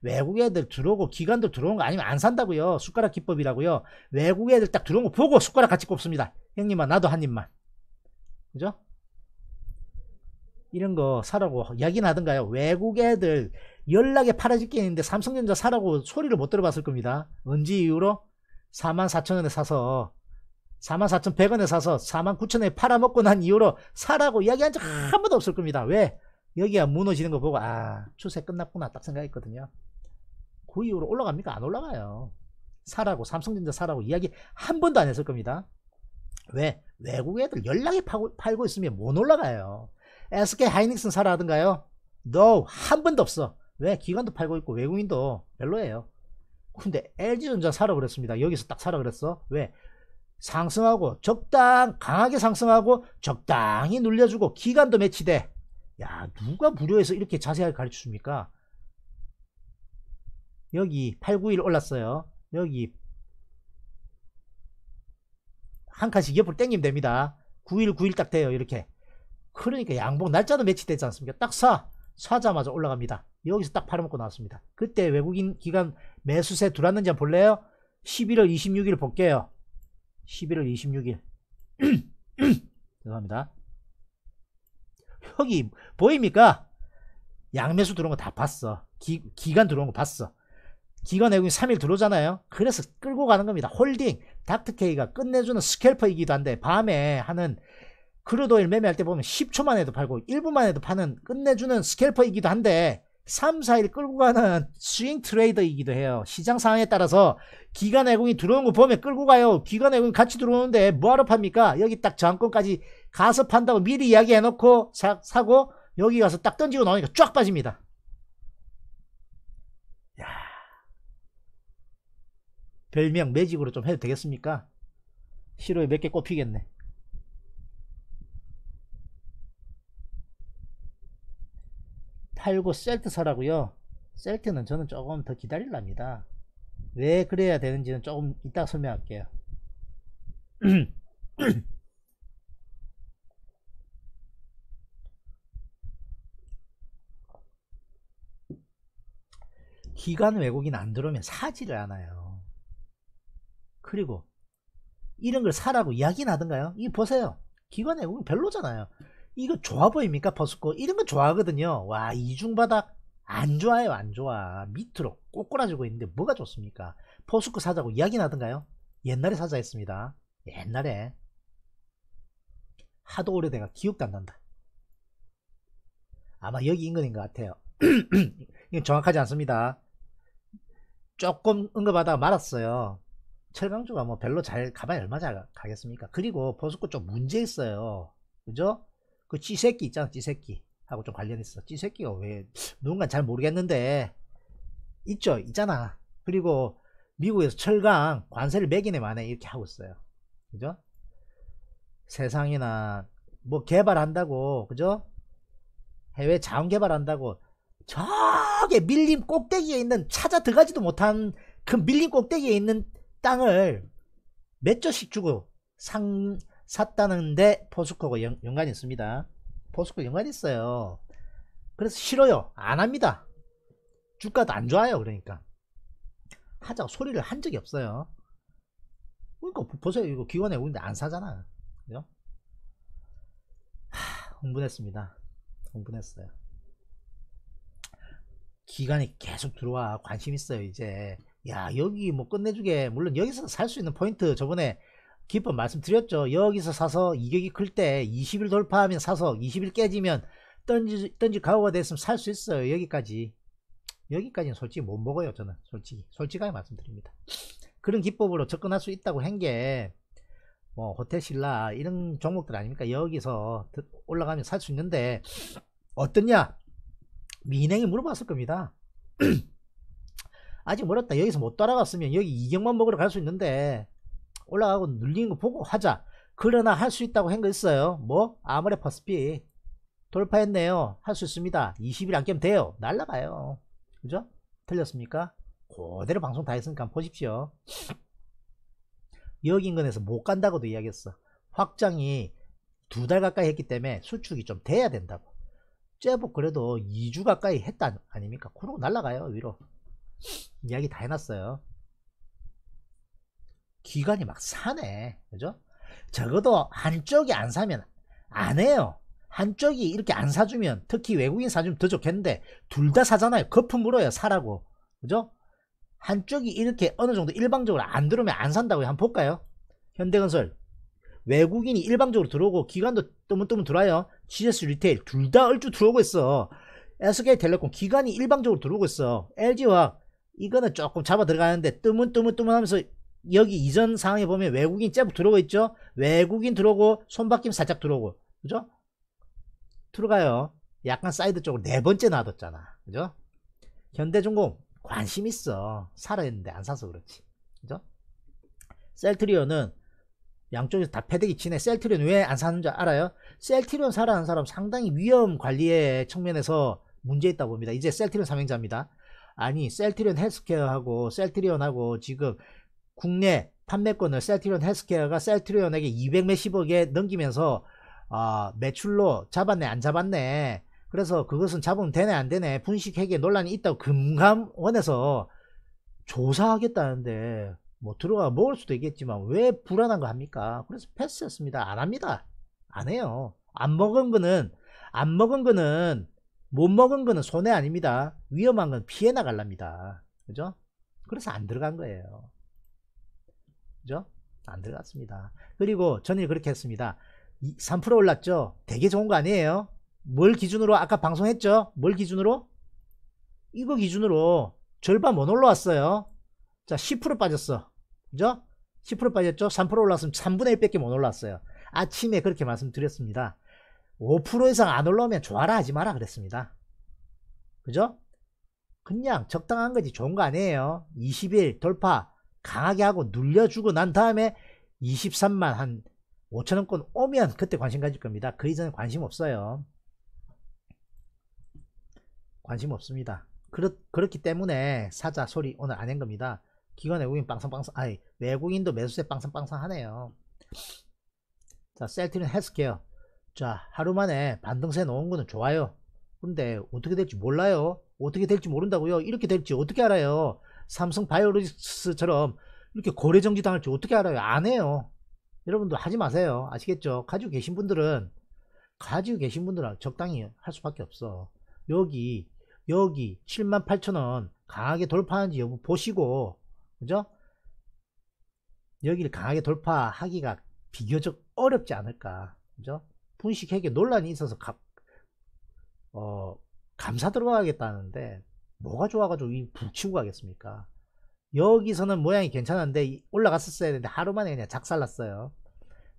외국 애들 들어오고 기관들 들어온 거 아니면 안 산다고요. 숟가락 기법이라고요. 외국 애들 딱 들어온 거 보고 숟가락 같이 꼽습니다. 형님만 나도 한 입만. 그죠? 이런 거 사라고 이야기는 던가요 외국 애들 연락에 팔아질 게 있는데 삼성전자 사라고 소리를 못 들어봤을 겁니다. 언제 이후로? 44,000원에 사서 44,100원에 사서 49,000원에 팔아먹고 난 이후로 사라고 이야기한 적 한 번도 없을 겁니다. 왜? 여기가 무너지는 거 보고 아 추세 끝났구나 딱 생각했거든요. 그 이후로 올라갑니까? 안 올라가요. 사라고 삼성전자 사라고 이야기 한 번도 안 했을 겁니다. 왜? 외국 애들 연락이 파고, 팔고 있으면 못 올라가요. SK 하이닉슨 사라 든가요 No. 한 번도 없어. 왜? 기관도 팔고 있고 외국인도 별로예요. 근데 LG전자 사라 그랬습니다. 여기서 딱 사라 그랬어. 왜? 상승하고 적당 강하게 상승하고 적당히 눌려주고 기간도 매치돼. 야 누가 무료해서 이렇게 자세하게 가르쳐줍니까? 여기 8, 9일 올랐어요. 여기 한 칸씩 옆을 땡기면 됩니다. 9 1 9 1 딱 돼요. 이렇게. 그러니까 양봉 날짜도 매치되지 않습니까? 딱 사! 사자마자 올라갑니다. 여기서 딱 팔아먹고 나왔습니다. 그때 외국인 기간 매수세 들어왔는지 한번 볼래요? 11월 26일 볼게요. 11월 26일. (clears throat) 죄송합니다. 여기 보입니까? 양매수 들어온 거 다 봤어. 기, 기간 들어온 거 봤어. 기관 외국인 3일 들어오잖아요. 그래서 끌고 가는 겁니다. 홀딩, 닥터케이가 끝내주는 스캘퍼이기도 한데 밤에 하는 크루도일 매매할 때 보면 10초만 해도 팔고 1분만 해도 파는 끝내주는 스캘퍼이기도 한데 3, 4일 끌고 가는 스윙 트레이더이기도 해요. 시장 상황에 따라서 기관 외국인 들어온거 보면 끌고 가요. 기관 외국인 같이 들어오는데 뭐하러 팝니까? 여기 딱 저항권까지 가서 판다고 미리 이야기해놓고 사, 사고 여기 가서 딱 던지고 나오니까 쫙 빠집니다. 별명 매직으로 좀 해도 되겠습니까? 시로에 몇 개 꼽히겠네. 팔고 셀트 사라고요. 셀트는 저는 조금 더 기다릴랍니다. 왜 그래야 되는지는 조금 이따 설명할게요. (clears throat) 기관 왜곡이 안 들어오면 사지를 않아요. 그리고 이런 걸 사라고 이야기는 하던가요? 이거 보세요. 기관의 요금 별로잖아요. 이거 좋아 보입니까? 버스코 이런 거 좋아하거든요. 와 이중바닥 안 좋아요 안 좋아 밑으로 꼬꾸라지고 있는데 뭐가 좋습니까? 포스코 사자고 이야기 나든가요 옛날에 사자 했습니다. 옛날에 하도 오래돼가 기억도 안 난다. 아마 여기 인근인 것 같아요. (clears throat) 이건 정확하지 않습니다. 조금 응급하다가 말았어요. 철강주가 뭐 별로 잘 가봐야 얼마 잘 가겠습니까? 그리고 포스코 좀 문제 있어요. 그죠? 그 쥐새끼 있잖아, 쥐새끼. 하고 좀관련있어 쥐새끼가 왜, 누군가 잘 모르겠는데, 있죠, 있잖아. 그리고 미국에서 철강 관세를 매기네 만에 이렇게 하고 있어요. 그죠? 세상이나, 뭐 개발한다고, 그죠? 해외 자원 개발한다고, 저게 밀림 꼭대기에 있는, 찾아 들어가지도 못한 그 밀림 꼭대기에 있는 땅을 몇 조씩 주고 상, 샀다는데 포스코가 연, 연관이 있습니다. 포스코 연관이 있어요. 그래서 싫어요. 안 합니다. 주가도 안 좋아요. 그러니까. 하자 소리를 한 적이 없어요. 그러니까 보세요. 이거 기관에 오는데 안 사잖아. 그죠? 하, 흥분했습니다. 흥분했어요. 기관이 계속 들어와. 관심 있어요. 이제. 야 여기 뭐 끝내주게 물론 여기서 살 수 있는 포인트 저번에 기법 말씀드렸죠 여기서 사서 이격이 클 때 20일 돌파하면 사서 20일 깨지면 던지 던지 가오가 됐으면 살 수 있어요 여기까지 여기까지는 솔직히 못 먹어요 저는 솔직히 솔직하게 말씀드립니다 그런 기법으로 접근할 수 있다고 한게뭐 호텔신라 이런 종목들 아닙니까 여기서 올라가면 살 수 있는데 어떻냐 민행이 물어봤을 겁니다 (clears throat) 아직 멀었다 여기서 못 따라갔으면 여기 이경만 먹으러 갈 수 있는데 올라가고 눌리는 거 보고 하자 그러나 할 수 있다고 한 거 있어요 뭐? 아무래 퍼스피 돌파했네요 할 수 있습니다 20일 안 깨면 돼요 날라가요 그죠? 틀렸습니까? 그대로 방송 다 했으니까 보십시오 여기 인근에서 못 간다고도 이야기했어 확장이 두 달 가까이 했기 때문에 수축이 좀 돼야 된다고 제법 뭐 그래도 2주 가까이 했다 아닙니까? 그러고 날라가요 위로 이야기 다 해놨어요. 기관이 막 사네. 그죠? 적어도 한쪽이 안 사면 안 해요. 한쪽이 이렇게 안 사주면 특히 외국인 사주면 더 좋겠는데 둘 다 사잖아요. 거품 물어요. 사라고. 그죠? 한쪽이 이렇게 어느 정도 일방적으로 안 들어오면 안 산다고요. 한번 볼까요? 현대건설 외국인이 일방적으로 들어오고 기관도 뜨문뜨문 들어와요. GS 리테일 둘 다 얼추 들어오고 있어. SK텔레콤 기관이 일방적으로 들어오고 있어. LG와 이거는 조금 잡아 들어가는데 뜨문뜨문뜨문 하면서 여기 이전 상황에 보면 외국인 째부 들어오고 있죠 외국인 들어오고 손바뀜 살짝 들어오고 그죠 들어가요 약간 사이드 쪽으로 네 번째 놔뒀잖아 그죠 현대중공 관심 있어 살아있는데 안 사서 그렇지 그죠 셀트리온은 양쪽에서 다 패대기 치네 셀트리온 왜 안 사는 줄 알아요 셀트리온 사라는 사람 상당히 위험 관리의 측면에서 문제 있다 고 봅니다 이제 셀트리온 사명자입니다 아니 셀트리온 헬스케어하고 셀트리온하고 지금 국내 판매권을 셀트리온 헬스케어가 셀트리온에게 200 몇십억에 넘기면서 아, 매출로 잡았네 안 잡았네 그래서 그것은 잡으면 되네 안 되네 분식회계 논란이 있다고 금감원에서 조사하겠다는데 뭐 들어가 먹을 수도 있겠지만 왜 불안한 거 합니까 그래서 패스했습니다 안 합니다 안 해요 안 먹은 거는 안 먹은 거는 못 먹은 거는 손해 아닙니다. 위험한 건 피해 나갈랍니다. 그죠? 그래서 안 들어간 거예요. 그죠? 안 들어갔습니다. 그리고 전일 그렇게 했습니다. 3% 올랐죠? 되게 좋은 거 아니에요? 뭘 기준으로 아까 방송했죠? 뭘 기준으로? 이거 기준으로 절반 못 올라왔어요. 자, 10% 빠졌어. 그죠? 10% 빠졌죠? 3% 올랐으면 3분의 1밖에 못 올랐어요. 아침에 그렇게 말씀드렸습니다. 5% 이상 안 올라오면 좋아라 하지 마라 그랬습니다. 그죠? 그냥 적당한 거지 좋은 거 아니에요. 20일 돌파 강하게 하고 눌려주고 난 다음에 23만 한 5천원권 오면 그때 관심 가질 겁니다. 그 이전에 관심 없어요. 관심 없습니다. 그렇, 그렇기 때문에 사자 소리 오늘 안한 겁니다. 기관 외국인 빵상빵상, 아니, 외국인도 매수세 빵상빵상 하네요. 자, 셀트는온 헬스케어. 자 하루 만에 반등세 나온 거는 좋아요 근데 어떻게 될지 몰라요 어떻게 될지 모른다고요 이렇게 될지 어떻게 알아요 삼성 바이오로직스처럼 이렇게 거래정지 당할지 어떻게 알아요 안 해요 여러분도 하지 마세요 아시겠죠 가지고 계신 분들은 가지고 계신 분들은 적당히 할 수밖에 없어 여기 여기 7 0 0천원 강하게 돌파하는지 여부 보시고 그죠 여기를 강하게 돌파하기가 비교적 어렵지 않을까 그죠 분식회계 논란이 있어서 가, 어, 감사 들어가겠다는데 뭐가 좋아가지고 이 북치고 가겠습니까? 여기서는 모양이 괜찮은데 올라갔었어야 되는데 하루 만에 그냥 작살났어요.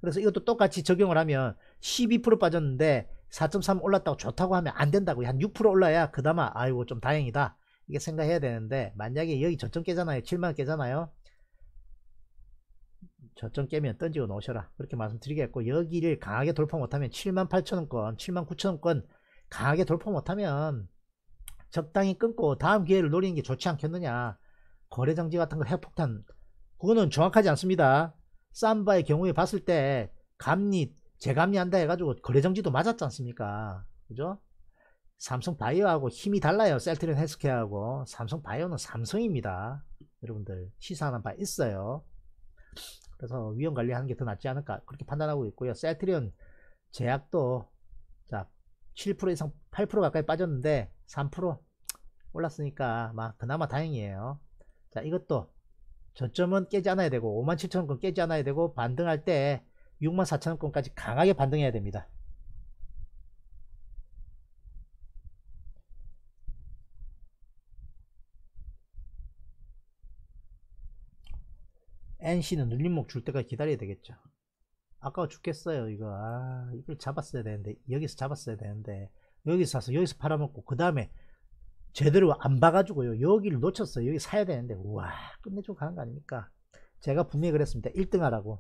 그래서 이것도 똑같이 적용을 하면 12% 빠졌는데 4.3 올랐다고 좋다고 하면 안 된다고 한 6% 올라야 그나마 아이고 좀 다행이다 이게 생각해야 되는데 만약에 여기 저점 깨잖아요 7만 깨잖아요 저점 깨면 던지고 놓으셔라 그렇게 말씀드리겠고 여기를 강하게 돌파 못하면 7만8천원권7만9천원권 강하게 돌파 못하면 적당히 끊고 다음 기회를 노리는 게 좋지 않겠느냐 거래정지 같은 거 핵폭탄 그거는 정확하지 않습니다 쌈바의 경우에 봤을 때 감리 재감리한다 해가지고 거래정지도 맞았지 않습니까 그죠 삼성바이오하고 힘이 달라요 셀트리온 헬스케어하고 삼성바이오는 삼성입니다 여러분들 시사하는 바 있어요 그래서 위험 관리하는 게 더 낫지 않을까 그렇게 판단하고 있고요. 세트리온 제약도 자7% 이상 8% 가까이 빠졌는데 3% 올랐으니까 막 그나마 다행이에요. 자 이것도 저점은 깨지 않아야 되고 5 7 0 0 0원권 깨지 않아야 되고 반등할 때6 4 0 0 0원권까지 강하게 반등해야 됩니다. NC는 눌림목 줄 때까지 기다려야 되겠죠 아까워 죽겠어요 이거 아 이걸 잡았어야 되는데 여기서 잡았어야 되는데 여기서 사서 여기서 팔아먹고 그 다음에 제대로 안 봐가지고요 여기를 놓쳤어요 여기 사야 되는데 우와 끝내주고 가는 거 아닙니까 제가 분명히 그랬습니다 1등 하라고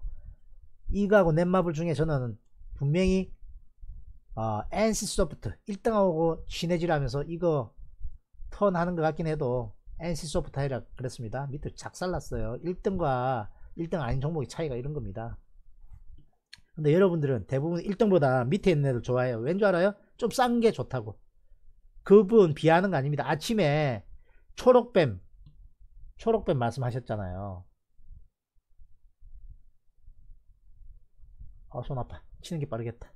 이거하고 넷마블 중에 저는 분명히 어, NC소프트 1등하고 친해지라면서 이거 턴 하는 것 같긴 해도 NC소프트 하이라 그랬습니다 밑을 작살났어요 1등과 1등 아닌 종목의 차이가 이런 겁니다. 근데 여러분들은 대부분 1등보다 밑에 있는 애들 좋아해요. 왠 줄 알아요? 좀 싼 게 좋다고. 그분 비하는 거 아닙니다. 아침에 초록뱀, 초록뱀 말씀하셨잖아요. 아, 손 아파. 치는 게 빠르겠다.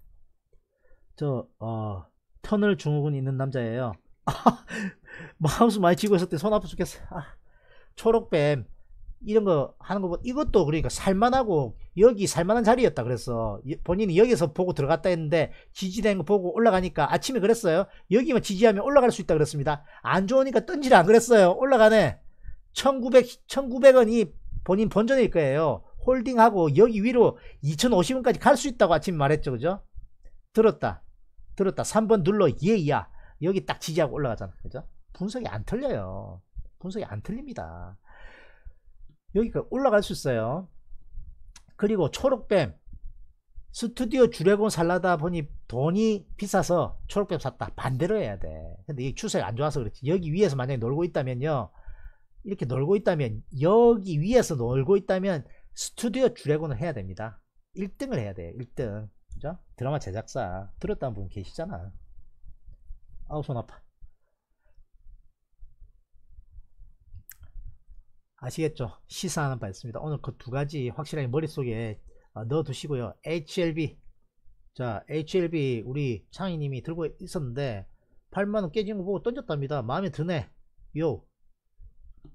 저, 어, 터널 증후군 있는 남자예요. (laughs) 마우스 많이 치고 있을 때손 아파 죽겠어. 아, 초록뱀. 이런 거 하는 거, 보다 이것도 그러니까 살만하고 여기 살만한 자리였다 그래서 본인이 여기서 보고 들어갔다 했는데 지지된 거 보고 올라가니까 아침에 그랬어요 여기만 지지하면 올라갈 수 있다 그랬습니다 안 좋으니까 던지라 안 그랬어요 올라가네 1900, 1900원이 본인 본전일 거예요 홀딩하고 여기 위로 2050원까지 갈 수 있다고 아침에 말했죠 그죠 들었다 들었다 3번 눌러 예이야 여기 딱 지지하고 올라가잖아 그죠 분석이 안 틀려요 분석이 안 틀립니다 여기가 올라갈 수 있어요 그리고 초록뱀 스튜디오 주력원 살라다 보니 돈이 비싸서 초록뱀 샀다 반대로 해야 돼 근데 이게 추세가 안 좋아서 그렇지 여기 위에서 만약에 놀고 있다면요 이렇게 놀고 있다면 여기 위에서 놀고 있다면 스튜디오 주레곤을 해야 됩니다 1등을 해야 돼요 1등 그죠? 드라마 제작사 들었다는 분 계시잖아 아우 손 아파 아시겠죠? 시사하는 바 있습니다. 오늘 그 두 가지 확실하게 머릿속에 어, 넣어두시고요. HLB. 자, HLB 우리 창의님이 들고 있었는데 8만원 깨진 거 보고 던졌답니다. 마음에 드네. 요.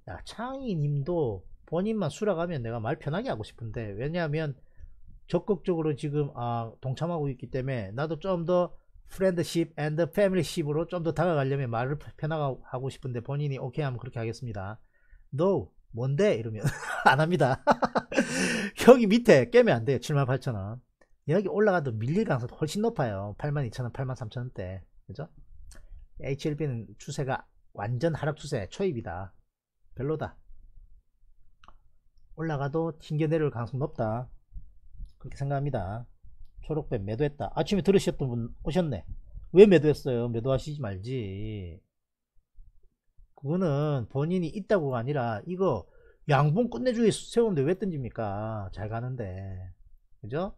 야, 창의님도 본인만 수락하면 내가 말 편하게 하고 싶은데 왜냐하면 적극적으로 지금 아, 동참하고 있기 때문에 나도 좀 더 프렌드십 앤드 패밀리십으로 좀 더 다가가려면 말을 편하게 하고 싶은데 본인이 오케이 하면 그렇게 하겠습니다. No. 뭔데? 이러면 (laughs) 안 합니다. (laughs) 형이 밑에 깨면 안 돼요. 78,000원. 여기 올라가도 밀릴 가능성이 훨씬 높아요. 82,000원, 83,000원대. 그죠? HLB는 추세가 완전 하락 추세, 초입이다. 별로다. 올라가도 튕겨 내려올 가능성이 높다. 그렇게 생각합니다. 초록배 매도했다. 아침에 들으셨던 분 오셨네. 왜 매도했어요? 매도하시지 말지. 그거는 본인이 있다고가 아니라 이거 양봉 끝내주기 세우는데 왜 던집니까? 잘 가는데. 그죠?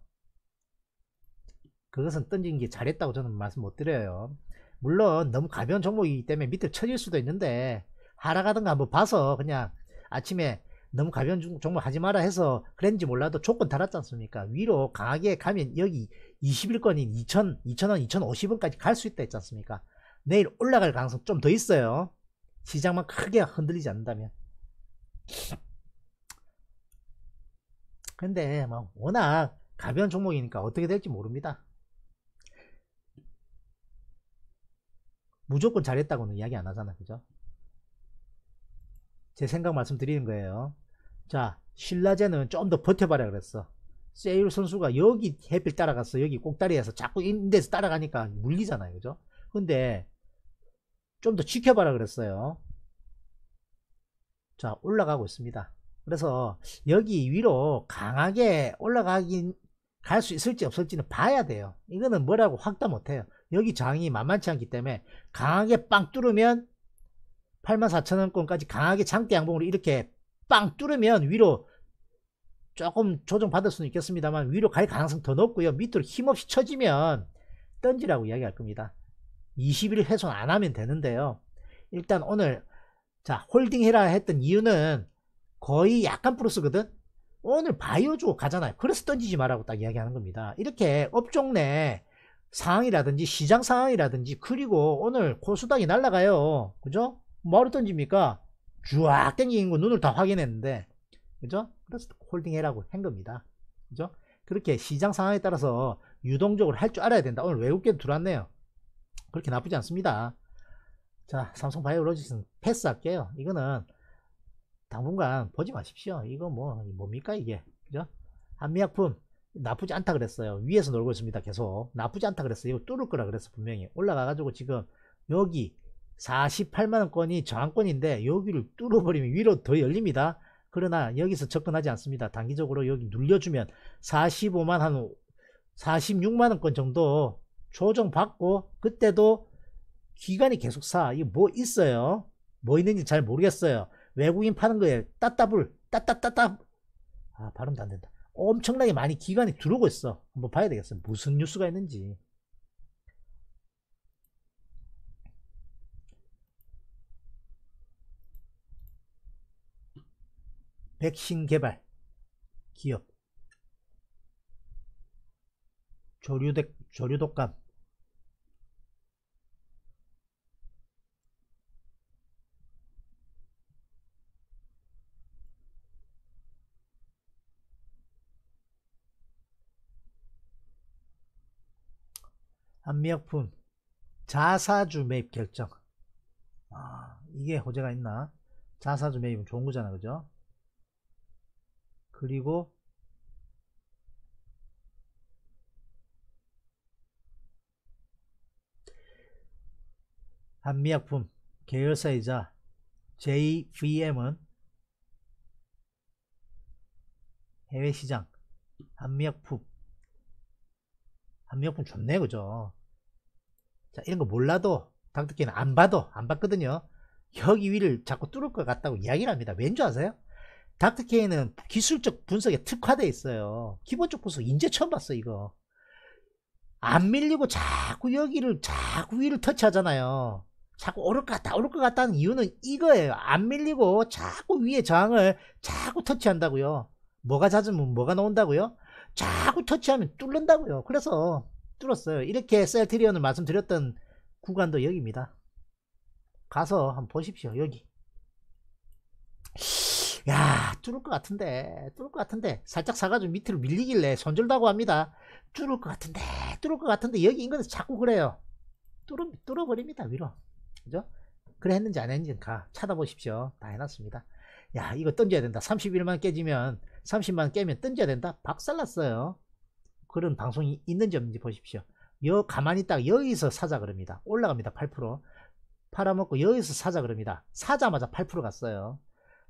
그것은 던진 게 잘했다고 저는 말씀 못 드려요. 물론 너무 가벼운 종목이기 때문에 밑에 쳐질 수도 있는데 하락하던가 한번 봐서 그냥 아침에 너무 가벼운 종목 하지 마라 해서 그랬는지 몰라도 조건 달았지 않습니까? 위로 강하게 가면 여기 21건인 2,000, 2,000원, 2,050원까지 갈 수 있다 했지 않습니까? 내일 올라갈 가능성 좀 더 있어요. 시장만 크게 흔들리지 않는다면 근데 막 뭐 워낙 가벼운 종목이니까 어떻게 될지 모릅니다 무조건 잘했다고는 이야기 안 하잖아 그죠 제 생각 말씀드리는 거예요 자 신라제는 좀 더 버텨봐라 그랬어 세율 선수가 여기 해필 따라갔어 여기 꼭다리에서 자꾸 인데서 따라가니까 물리잖아요 그죠 근데 좀더 지켜봐라 그랬어요 자 올라가고 있습니다 그래서 여기 위로 강하게 올라가긴 갈 수 있을지 없을지는 봐야 돼요 이거는 뭐라고 확답 못해요 여기 장이 만만치 않기 때문에 강하게 빵 뚫으면 84,000원권까지 강하게 장대 양봉으로 이렇게 빵 뚫으면 위로 조금 조정받을 수는 있겠습니다만 위로 갈 가능성 더 높고요 밑으로 힘없이 쳐지면 던지라고 이야기할 겁니다 20일 훼손 안 하면 되는데요. 일단 오늘 자 홀딩해라 했던 이유는 거의 약간 플러스거든. 오늘 바이오주 가잖아요. 그래서 던지지 말라고 딱 이야기하는 겁니다. 이렇게 업종 내 상황이라든지 시장 상황이라든지 그리고 오늘 코수당이 날라가요. 그죠? 뭐로 던집니까? 쫙 땡기는 거 눈을 다 확인했는데 그죠? 그래서 홀딩해라고 한 겁니다. 그죠? 그렇게 시장 상황에 따라서 유동적으로 할 줄 알아야 된다. 오늘 외국계도 들어왔네요. 그렇게 나쁘지 않습니다 자 삼성 바이오로직스는 패스할게요 이거는 당분간 보지 마십시오 이거 뭐 뭡니까 이게 그죠 한미약품 나쁘지 않다 그랬어요 위에서 놀고 있습니다 계속 나쁘지 않다 그랬어요 이거 뚫을 거라 그랬어 분명히 올라가 가지고 지금 여기 48만원권이 저항권인데 여기를 뚫어버리면 위로 더 열립니다 그러나 여기서 접근하지 않습니다 단기적으로 여기 눌려주면 45만 한 46만원권 정도 조정받고 그때도 기간이 계속 사. 이게 뭐 있어요? 뭐 있는지 잘 모르겠어요. 외국인 파는 거에 따따불, 따따따따. 아, 발음도 안 된다. 엄청나게 많이 기간이 들어오고 있어. 한번 봐야 되겠어. 무슨 뉴스가 있는지. 백신 개발 기업 조류독 조류독감 한미약품 자사주 매입 결정 아, 이게 호재가 있나 자사주 매입은 좋은 거잖아 그죠 그리고 한미약품 계열사이자 JVM은 해외시장 한미약품 한미약품 좋네 그죠 자, 이런 거 몰라도 당특기는 안 봐도 안 봤거든요. 여기 위를 자꾸 뚫을 것 같다고 이야기를 합니다. 왠 줄 아세요? 닥터케이는 기술적 분석에 특화되어 있어요. 기본적 분석 인제 처음 봤어 이거. 안 밀리고 자꾸 여기를 자꾸 위를 터치하잖아요. 자꾸 오를 것 같다 오를 것 같다는 이유는 이거예요. 안 밀리고 자꾸 위에 저항을 자꾸 터치한다고요. 뭐가 잦으면 뭐가 나온다고요? 자꾸 터치하면 뚫는다고요. 그래서 뚫었어요. 이렇게 셀트리온을 말씀드렸던 구간도 여기입니다. 가서 한번 보십시오. 여기. 야 뚫을 것 같은데 뚫을 것 같은데 살짝 사가지고 밑으로 밀리길래 손절다고 합니다. 뚫을 것 같은데 뚫을 것 같은데 여기 인근에서 자꾸 그래요. 뚫어, 뚫어버립니다 위로. 그죠? 그래 했는지 안 했는지 가 찾아보십시오. 다 해놨습니다. 야 이거 던져야 된다. 31만 깨지면 30만 깨면 던져야 된다. 박살났어요. 그런 방송이 있는지 없는지 보십시오. 여 가만히 딱 여기서 사자 그럽니다. 올라갑니다. 8% 팔아먹고 여기서 사자 그럽니다. 사자마자 8% 갔어요.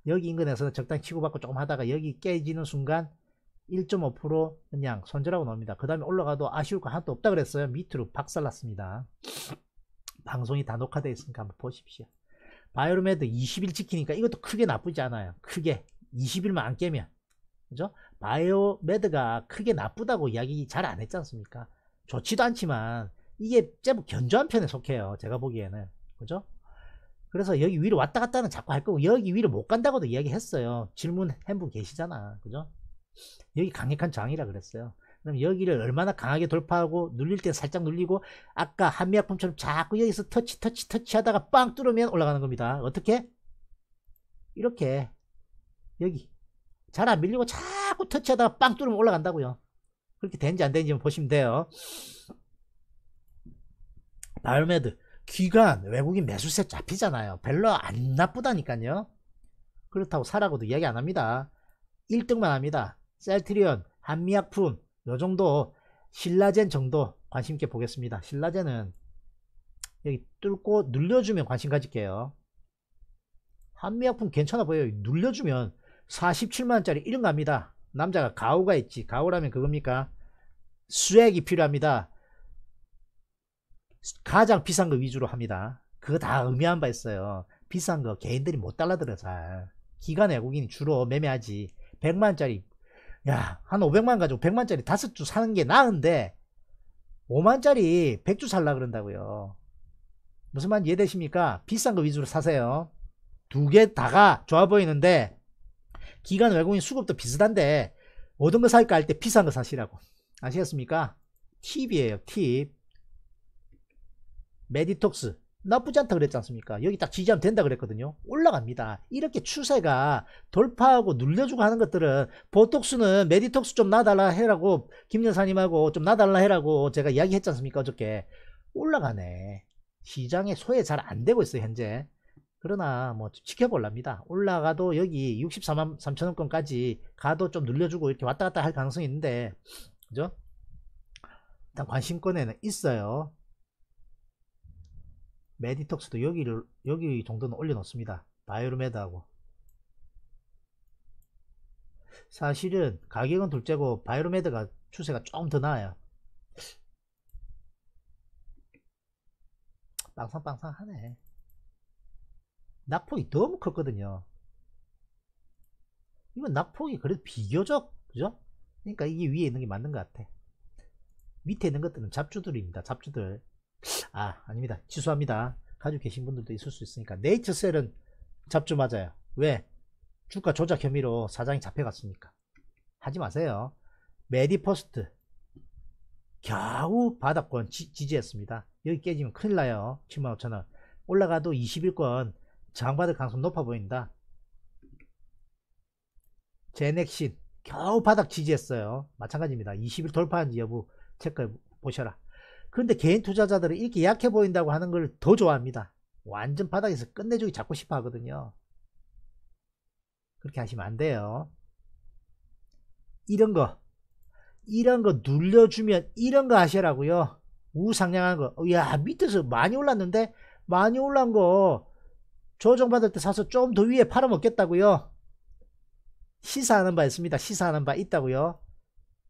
여기 인근에서 적당히 치고받고 조금 하다가 여기 깨지는 순간 1.5% 그냥 손절하고 나옵니다. 그 다음에 올라가도 아쉬울 거 하나도 없다 그랬어요. 밑으로 박살났습니다. 방송이 다 녹화되어 있으니까 한번 보십시오. 바이오르메드 20일 지키니까 이것도 크게 나쁘지 않아요. 크게 20일만 안 깨면 그죠? 바이오메드가 크게 나쁘다고 이야기 잘 안 했지 않습니까? 좋지도 않지만 이게 제법 견조한 편에 속해요. 제가 보기에는. 그죠? 그래서 여기 위로 왔다 갔다는 자꾸 할 거고 여기 위로 못 간다고도 이야기했어요. 질문한 분 계시잖아. 그죠? 여기 강력한 저항이라 그랬어요. 그럼 여기를 얼마나 강하게 돌파하고 눌릴 때 살짝 눌리고 아까 한미약품처럼 자꾸 여기서 터치 터치 터치 하다가 빵 뚫으면 올라가는 겁니다. 어떻게? 이렇게 여기 잘 안 밀리고 잘 자꾸 터치하다가 빵 뚫으면 올라간다고요. 그렇게 되는지 안 되는지 보시면 돼요. 바이오메드 귀관 외국인 매수세 잡히잖아요. 별로 안 나쁘다니까요. 그렇다고 사라고도 이야기 안 합니다. 1등만 합니다. 셀트리온, 한미약품 요 정도 신라젠 정도 관심 있게 보겠습니다. 신라젠은 여기 뚫고 눌려주면 관심 가질게요. 한미약품 괜찮아 보여요. 눌려주면 47만원짜리 이런 갑니다. 남자가 가오가 있지 가오라면 그겁니까 수액이 필요합니다 가장 비싼 거 위주로 합니다 그거 다 의미한 바 있어요 비싼 거 개인들이 못 달라들어 잘 기관 외국인이 주로 매매하지 100만짜리 야 한 500만 가지고 100만짜리 5주 사는 게 나은데 5만짜리 100주 살라 그런다고요 무슨 말인지 이해되십니까 비싼 거 위주로 사세요 두 개 다가 좋아 보이는데 기간 외국인 수급도 비슷한데 모든 거 살까 할 때 비싼 거 사시라고 아시겠습니까? 팁이에요 팁 메디톡스 나쁘지 않다 그랬지 않습니까? 여기 딱 지지하면 된다 그랬거든요. 올라갑니다. 이렇게 추세가 돌파하고 눌려주고 하는 것들은 보톡스는 메디톡스 좀 놔달라 해라고 김여사님하고 좀 놔달라 해라고 제가 이야기했지 않습니까? 어저께 올라가네. 시장의 소외 잘 안 되고 있어요 현재. 그러나 뭐 지켜볼랍니다. 올라가도 여기 6 3만 3천원권까지 가도 좀 눌려주고 이렇게 왔다 갔다 할 가능성이 있는데 그죠? 일단 관심권에는 있어요. 메디톡스도 여기를 여기 정도는 올려놓습니다. 바이오메드하고 사실은 가격은 둘째고 바이오메드가 추세가 조금 더 나아요. 빵상빵상하네. 낙폭이 너무 컸거든요. 이건 낙폭이 그래도 비교적 그죠? 그러니까 이게 위에 있는 게 맞는 것 같아. 밑에 있는 것들은 잡주들입니다. 잡주들. 아 아닙니다. 취소합니다. 가지고 계신 분들도 있을 수 있으니까 네이처셀은 잡주 맞아요. 왜? 주가 조작 혐의로 사장이 잡혀갔으니까. 하지 마세요. 메디퍼스트 겨우 바닥권 지, 지했습니다 여기 깨지면 큰일 나요. 75,000원. 올라가도 20일권 저항받을 가능성 높아 보인다. 제넥신 겨우 바닥 지지했어요. 마찬가지입니다. 20일 돌파한지 여부 체크해 보셔라. 그런데 개인 투자자들은 이렇게 약해 보인다고 하는 걸 더 좋아합니다. 완전 바닥에서 끝내주기 잡고 싶어 하거든요. 그렇게 하시면 안 돼요. 이런 거, 이런 거 눌려주면 이런 거 하시라고요. 우상향한 거. 어, 야, 밑에서 많이 올랐는데, 많이 올란 거 조정받을 때 사서 좀 더 위에 팔아먹겠다고요. 시사하는 바 있습니다. 시사하는 바 있다고요.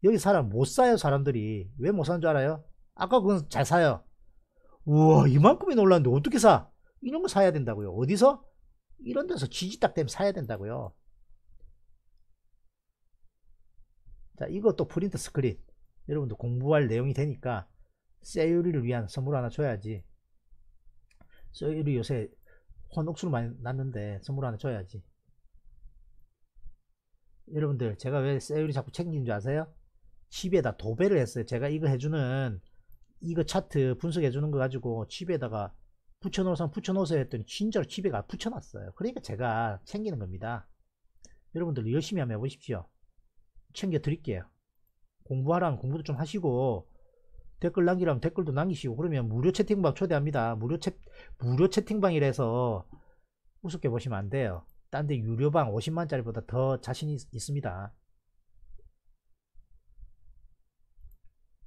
여기 사람 못 사요 사람들이. 왜 못 사는 줄 알아요? 아까 그건 잘 사요. 우와 이만큼이 놀랐는데 어떻게 사? 이런 거 사야 된다고요. 어디서? 이런 데서 지지 딱 되면 사야 된다고요. 자 이것도 프린트 스크린. 여러분도 공부할 내용이 되니까 세율이를 위한 선물 하나 줘야지. 세율이 요새 혼옥수로 많이 났는데 선물 하나 줘야지 여러분들 제가 왜 세율이 자꾸 챙긴 줄 아세요? 1에다 도배를 했어요 제가 이거 해주는 이거 차트 분석해 주는 거 가지고 1에다가 붙여놓으면 붙여놓으세요 했더니 진짜로 1에가 붙여놨어요 그러니까 제가 챙기는 겁니다 여러분들 열심히 한번 해보십시오 챙겨 드릴게요 공부하라면 공부도 좀 하시고 댓글 남기라면 댓글도 남기시고 그러면 무료 채팅방 초대합니다. 무료 채 무료 채팅방이라서 우습게 보시면 안 돼요. 딴 데 유료방 50만짜리보다 더 자신이 있습니다.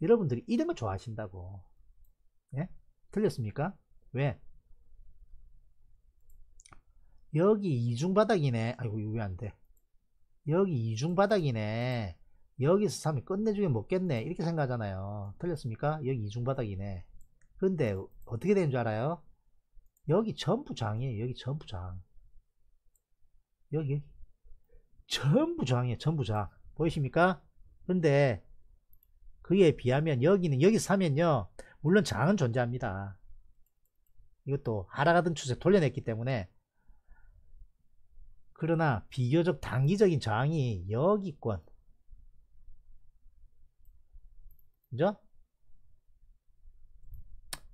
여러분들이 이런 거 좋아하신다고. 예? 틀렸습니까 왜? 여기 이중바닥이네. 아이고, 이거 왜 안 돼? 여기 이중바닥이네. 여기서 3이 끝내주게 먹겠네 이렇게 생각하잖아요 틀렸습니까? 여기 이중바닥이네 근데 어떻게 되는 줄 알아요? 여기 전부 장이에요 여기 전부 장 여기 전부 장이에요 전부 장 보이십니까? 근데 그에 비하면 여기는 여기 사면요 물론 장은 존재합니다 이것도 하락하던 추세 돌려냈기 때문에 그러나 비교적 단기적인 장이 여기권 그죠?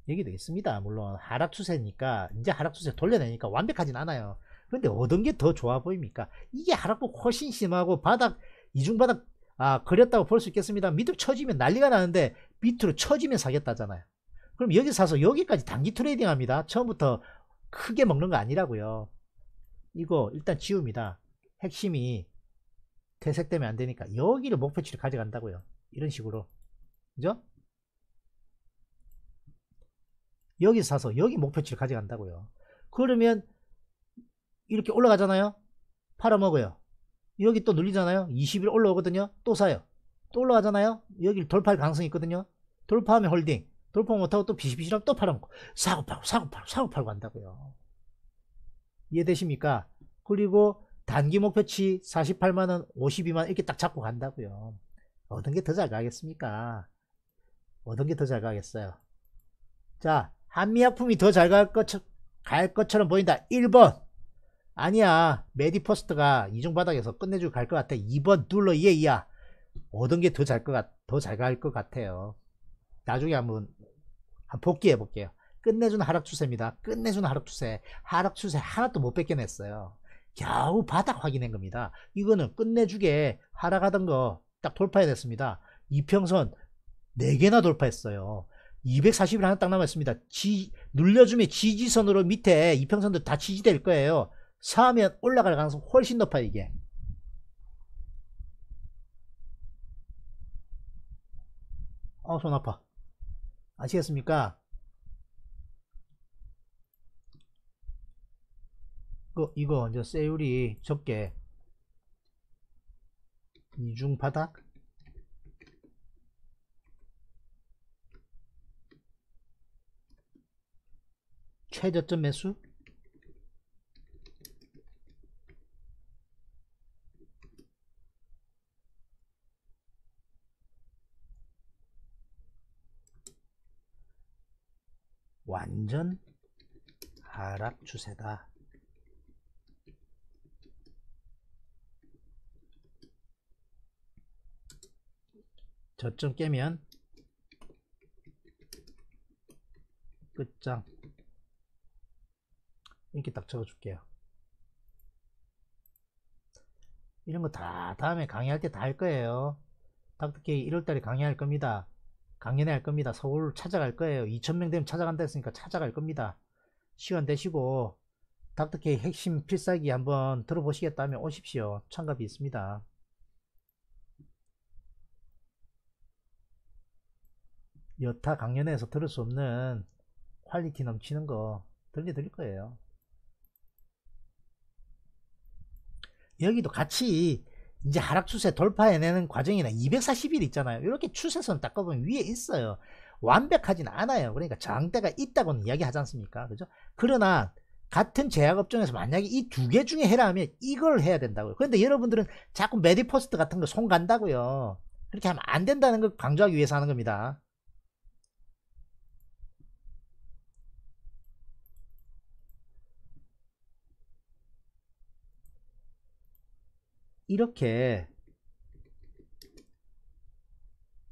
얘기 되겠습니다. 물론 하락 추세니까 이제 하락 추세 돌려내니까 완벽하진 않아요. 그런데 어떤 게 더 좋아 보입니까? 이게 하락폭 훨씬 심하고 바닥 이중바닥 아 그렸다고 볼 수 있겠습니다. 밑으로 쳐지면 난리가 나는데 밑으로 쳐지면 사겠다잖아요. 그럼 여기 사서 여기까지 단기 트레이딩 합니다. 처음부터 크게 먹는 거 아니라고요. 이거 일단 지웁니다. 핵심이 퇴색되면 안 되니까 여기를 목표치를 가져간다고요. 이런 식으로 그죠? 여기 사서 여기 목표치를 가져간다고요. 그러면 이렇게 올라가잖아요. 팔아먹어요. 여기 또 눌리잖아요. 20일 올라오거든요. 또 사요. 또 올라가잖아요. 여기를 돌파할 가능성이 있거든요. 돌파하면 홀딩. 돌파 못하고 또비시비시하면또 팔아먹고 사고 팔고 사고 팔고 사고 팔고 한다고요. 이해되십니까? 그리고 단기 목표치 48만원, 52만원 이렇게 딱 잡고 간다고요. 어떤 게 더 잘 가겠습니까? 어떤 게 더 잘 가겠어요? 자, 한미약품이 더 잘 갈 것, 갈 것처럼 보인다. 1번. 아니야. 메디퍼스트가 이중 바닥에서 끝내주고 갈 것 같아. 2번 둘러 이에 이야. 어떤 게더 잘 갈 것 같아요. 나중에 한번, 한 복귀해 볼게요. 끝내준 하락 추세입니다. 끝내준 하락 추세. 하락 추세 하나도 못 뺏겨냈어요. 겨우 바닥 확인한 겁니다. 이거는 끝내주게 하락하던 거 딱 돌파해 냈습니다. 이평선 4개나 돌파했어요. 240일 하나 딱 남았습니다. 지, 눌려주면 지지선으로 밑에 이평선도다 지지될 거예요. 사면 올라갈 가능성이 훨씬 높아 요 이게. 어, 손 아파. 아시겠습니까? 이거, 어, 이거, 이제 세율이 적게. 이중 바닥? 최저점 매수 완전 하락 추세다. 저점 깨면 끝장 이렇게 딱 적어줄게요 이런 거 다 다음에 강의할 때 다 할 거예요 닥터케 1월달에 강의할 겁니다 강연회 할 겁니다 서울 찾아갈 거예요 2천명 되면 찾아간다 했으니까 찾아갈 겁니다 시간 되시고 닥터케 핵심 필살기 한번 들어보시겠다면 오십시오 참가비 있습니다 여타 강연회에서 들을 수 없는 퀄리티 넘치는 거 들려 드릴 거예요 여기도 같이 이제 하락 추세 돌파해내는 과정이나 240일 있잖아요. 이렇게 추세선 닦아보면 위에 있어요. 완벽하진 않아요. 그러니까 저항대가 있다고는 이야기하지 않습니까? 그죠? 그러나 같은 제약업종에서 만약에 이 두 개 중에 해라 하면 이걸 해야 된다고요. 그런데 여러분들은 자꾸 메디포스트 같은 거 손 간다고요. 그렇게 하면 안 된다는 걸 강조하기 위해서 하는 겁니다. 이렇게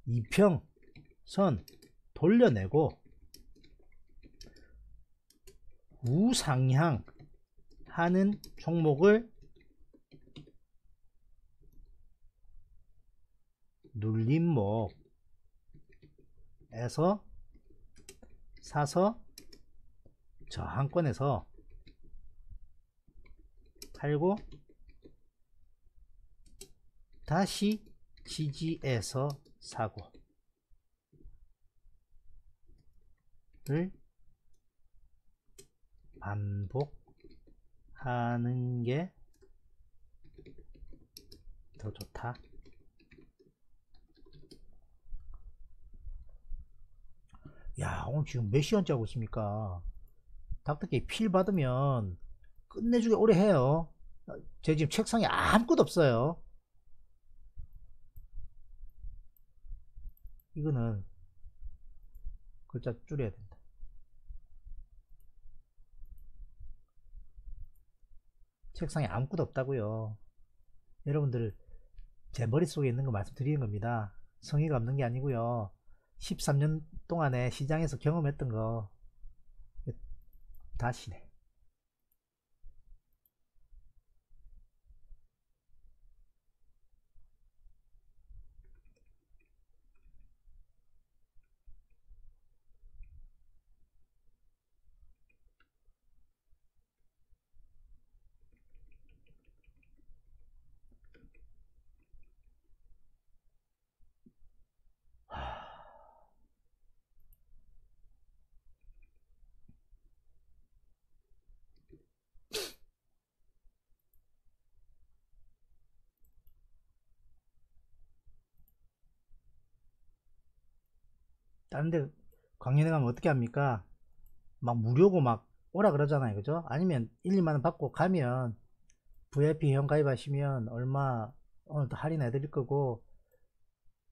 이평선 돌려내고 우상향 하는 종목을 눌림목에서 사서 저항권에서 팔고 다시 지지에서 사고를 반복하는 게 더 좋다. 야, 오늘 지금 몇 시간째 하고 있습니까? 닥터케이 필 받으면 끝내주게 오래 해요. 제 지금 책상에 아무것도 없어요. 이거는 글자 줄여야 된다. 책상에 아무것도 없다고요. 여러분들 제 머릿속에 있는 거 말씀드리는 겁니다. 성의가 없는 게 아니고요. 13년 동안에 시장에서 경험했던 거 다시네. 다른 데 강연회 가면 어떻게 합니까? 막 무료고 막 오라 그러잖아요. 그죠? 아니면 1, 2만원 받고 가면 VIP 회원 가입하시면 얼마 오늘도 할인해 드릴 거고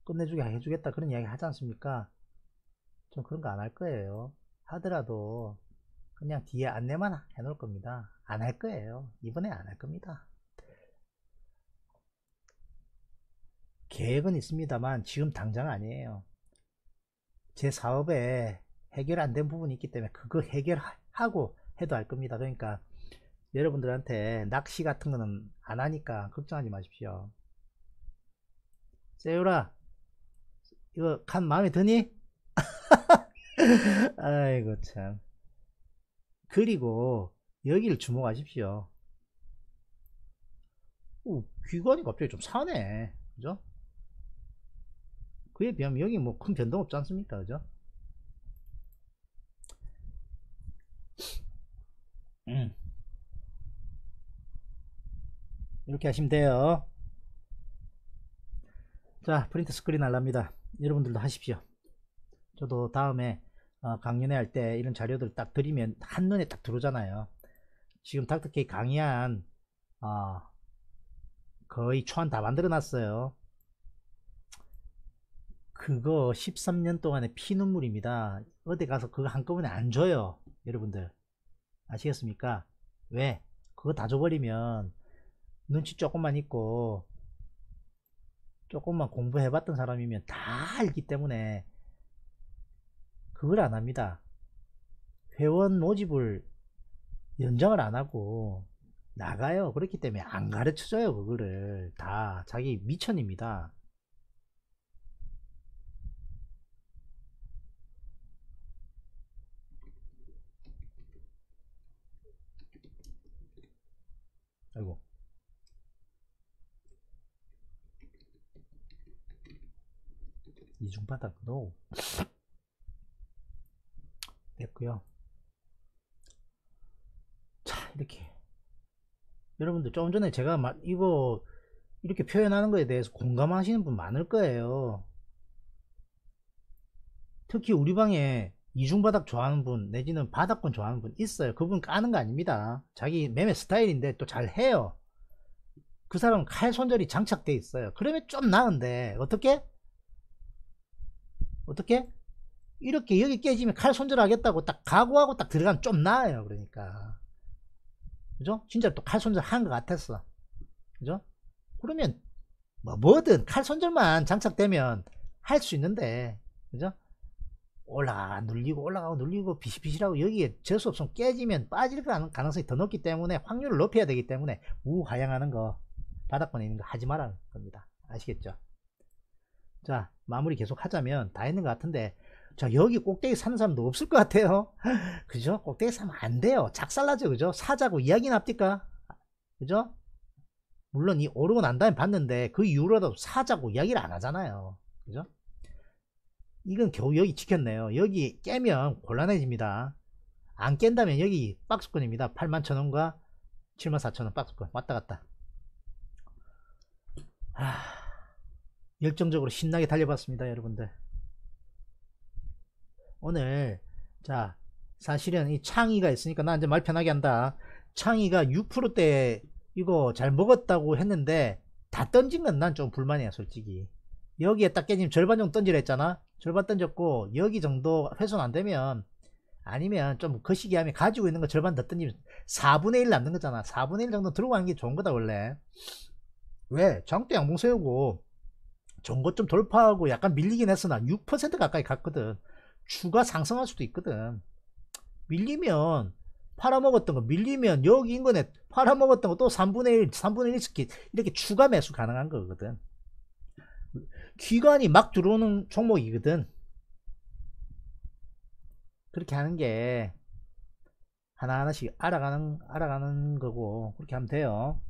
끝내주게 해주겠다 그런 이야기 하지 않습니까? 전 그런 거 안 할 거예요. 하더라도 그냥 뒤에 안내만 해 놓을 겁니다. 안 할 거예요. 이번에 안 할 겁니다. 계획은 있습니다만 지금 당장 아니에요. 제 사업에 해결 안 된 부분이 있기 때문에 그거 해결하고 해도 할 겁니다. 그러니까 여러분들한테 낚시 같은 거는 안 하니까 걱정하지 마십시오. 세유라 이거 간 마음에 드니? (laughs) 아이고 참 그리고 여기를 주목하십시오 오, 귀관이 갑자기 좀 사네 그죠? 그에 비하면 여기 뭐 큰 변동 없지 않습니까? 그죠? 음. 이렇게 하시면 돼요. 자, 프린트 스크린 알랍니다. 여러분들도 하십시오. 저도 다음에 어, 강연회 할 때 이런 자료들 딱 드리면 한눈에 딱 들어오잖아요. 지금 닥터케이 강의한 어, 거의 초안 다 만들어 놨어요. 그거 13년 동안의 피눈물입니다. 어디 가서 그거 한꺼번에 안 줘요. 여러분들. 아시겠습니까? 왜? 그거 다 줘버리면 눈치 조금만 있고 조금만 공부해봤던 사람이면 다 알기 때문에 그걸 안 합니다. 회원 모집을 연장을 안 하고 나가요. 그렇기 때문에 안 가르쳐줘요. 그거를 다 자기 미천입니다. 아이고 이중바닥으로 됐구요자 이렇게 여러분들 조금 전에 제가 이거 이렇게 표현하는 거에 대해서 공감하시는 분 많을 거예요 특히 우리 방에 이중바닥 좋아하는 분 내지는 바닥권 좋아하는 분 있어요 그분 까는 거 아닙니다 자기 매매 스타일인데 또 잘 해요 그 사람은 칼 손절이 장착돼 있어요 그러면 좀 나은데 어떻게? 어떻게? 이렇게 여기 깨지면 칼 손절하겠다고 딱 각오하고 딱 들어가면 좀 나아요 그러니까 그죠? 진짜 또 칼 손절한 것 같았어 그죠? 그러면 뭐 뭐든 칼 손절만 장착되면 할 수 있는데 그죠? 올라가 눌리고 올라가고 눌리고 비실비실하고 여기에 재수 없으면 깨지면 빠질 가능성이 더 높기 때문에 확률을 높여야 되기 때문에 우하향하는 거 바닥권에 있는 거 하지 말라는 겁니다 아시겠죠 자 마무리 계속 하자면 다 있는 것 같은데 자 여기 꼭대기 사는 사람도 없을 것 같아요 (laughs) 그죠 꼭대기 사면 안 돼요 작살나죠 그죠 사자고 이야기 납니까 그죠 물론 이 오르고 난 다음에 봤는데 그 이후로도 사자고 이야기를 안 하잖아요 그죠 이건 겨우 여기 지켰네요 여기 깨면 곤란해집니다 안 깬다면 여기 박스권입니다 81,000원과 74,000원 박스권 왔다갔다 하... 열정적으로 신나게 달려봤습니다 여러분들 오늘 자 사실은 이 창의가 있으니까 나 이제 말 편하게 한다 창의가 6%대 이거 잘 먹었다고 했는데 다 던진 건 난 좀 불만이야 솔직히 여기에 딱 깨지면 절반 정도 던지라 했잖아 절반 던졌고 여기 정도 훼손 안되면 아니면 좀 거시기 하면 가지고 있는 거 절반 더 던지면 4분의 1 남는 거잖아 4분의 1 정도 들어 가는 게 좋은 거다 원래 왜? 장대 양봉 세우고 전고 좀 돌파하고 약간 밀리긴 했으나 6% 가까이 갔거든 추가 상승할 수도 있거든 밀리면 팔아먹었던 거 밀리면 여기 인근에 팔아먹었던 것도 3분의 1, 3분의 1 스킬 이렇게 추가 매수 가능한 거거든 기관이 막 들어오는 종목이거든. 그렇게 하는 게 하나하나씩 알아가는 알아가는 거고 그렇게 하면 돼요.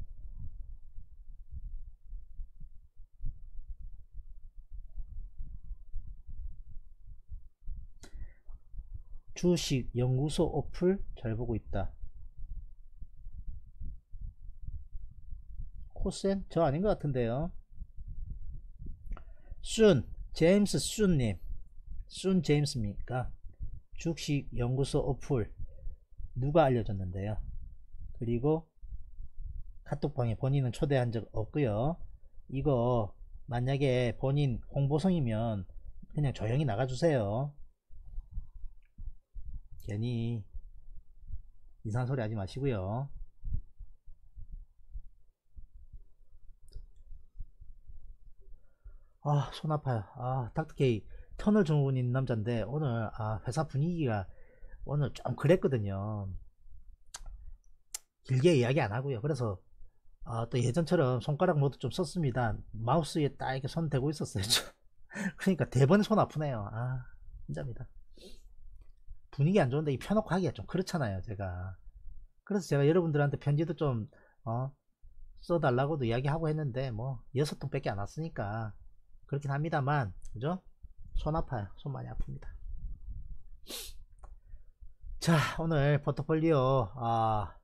주식 연구소 어플 잘 보고 있다. 코센? 저 아닌 것 같은데요. 순, 제임스 순님, 순 제임스입니까? 주식 연구소 어플 누가 알려줬는데요. 그리고 카톡방에 본인은 초대한 적 없고요. 이거 만약에 본인 홍보성이면 그냥 조용히 나가주세요. 괜히 이상한 소리 하지 마시고요. 아, 손 아파요. 아, 닥터케 터널 증후군 있는 남자인데 오늘 아, 회사 분위기가 오늘 좀 그랬거든요. 길게 이야기 안 하고요. 그래서 아, 또 예전처럼 손가락 모두 좀 썼습니다. 마우스에 딱 이렇게 손 대고 있었어요. (laughs) 그러니까 대번 에손 아프네요. 아, 진짜입니다. 분위기 안 좋은데 이 펴놓고 하기가 좀 그렇잖아요, 제가. 그래서 제가 여러분들한테 편지도 좀, 어, 써달라고도 이야기하고 했는데, 뭐, 여섯 통밖에 안 왔으니까, 그렇긴 합니다만 그죠? 손 아파요 손 많이 아픕니다 자 오늘 포트폴리오 아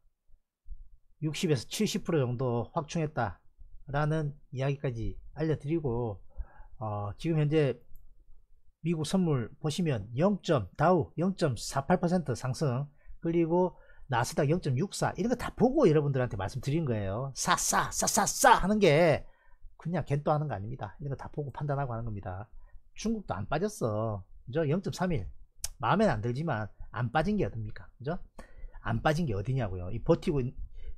60에서 70% 정도 확충했다 라는 이야기까지 알려드리고 어, 지금 현재 미국 선물 보시면 0. 다우 0.48% 상승 그리고 나스닥 0.64 이런 거 다 보고 여러분들한테 말씀드린 거예요 싸싸 싸싸싸 하는 게 그냥 겐또하는 거 아닙니다. 이런 거 다 보고 판단하고 하는 겁니다. 중국도 안 빠졌어. 그죠? 0.31. 마음엔 안 들지만 안 빠진 게 어딥니까? 그죠? 안 빠진 게 어디냐고요. 이 버티고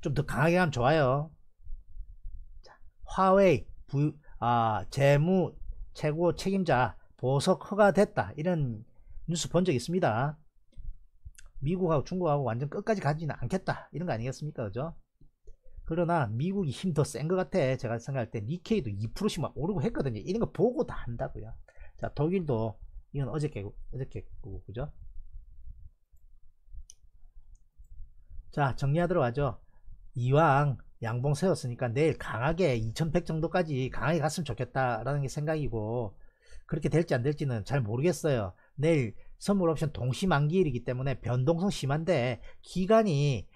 좀 더 강하게 하면 좋아요. 자, 화웨이 부, 아, 재무 최고 책임자 보석 허가 됐다. 이런 뉴스 본 적 있습니다. 미국하고 중국하고 완전 끝까지 가지는 않겠다. 이런 거 아니겠습니까? 그죠? 그러나 미국이 힘 더 센 것 같아. 제가 생각할 때 니케이도 2%씩 막 오르고 했거든요. 이런 거 보고 다 한다고요. 자, 독일도 이건 어저께고 어저께고 그죠? 자, 정리하도록 하죠. 이왕 양봉 세웠으니까 내일 강하게 2100 정도까지 강하게 갔으면 좋겠다라는 게 생각이고 그렇게 될지 안 될지는 잘 모르겠어요. 내일 선물 옵션 동시 만기일이기 때문에 변동성 심한데 기간이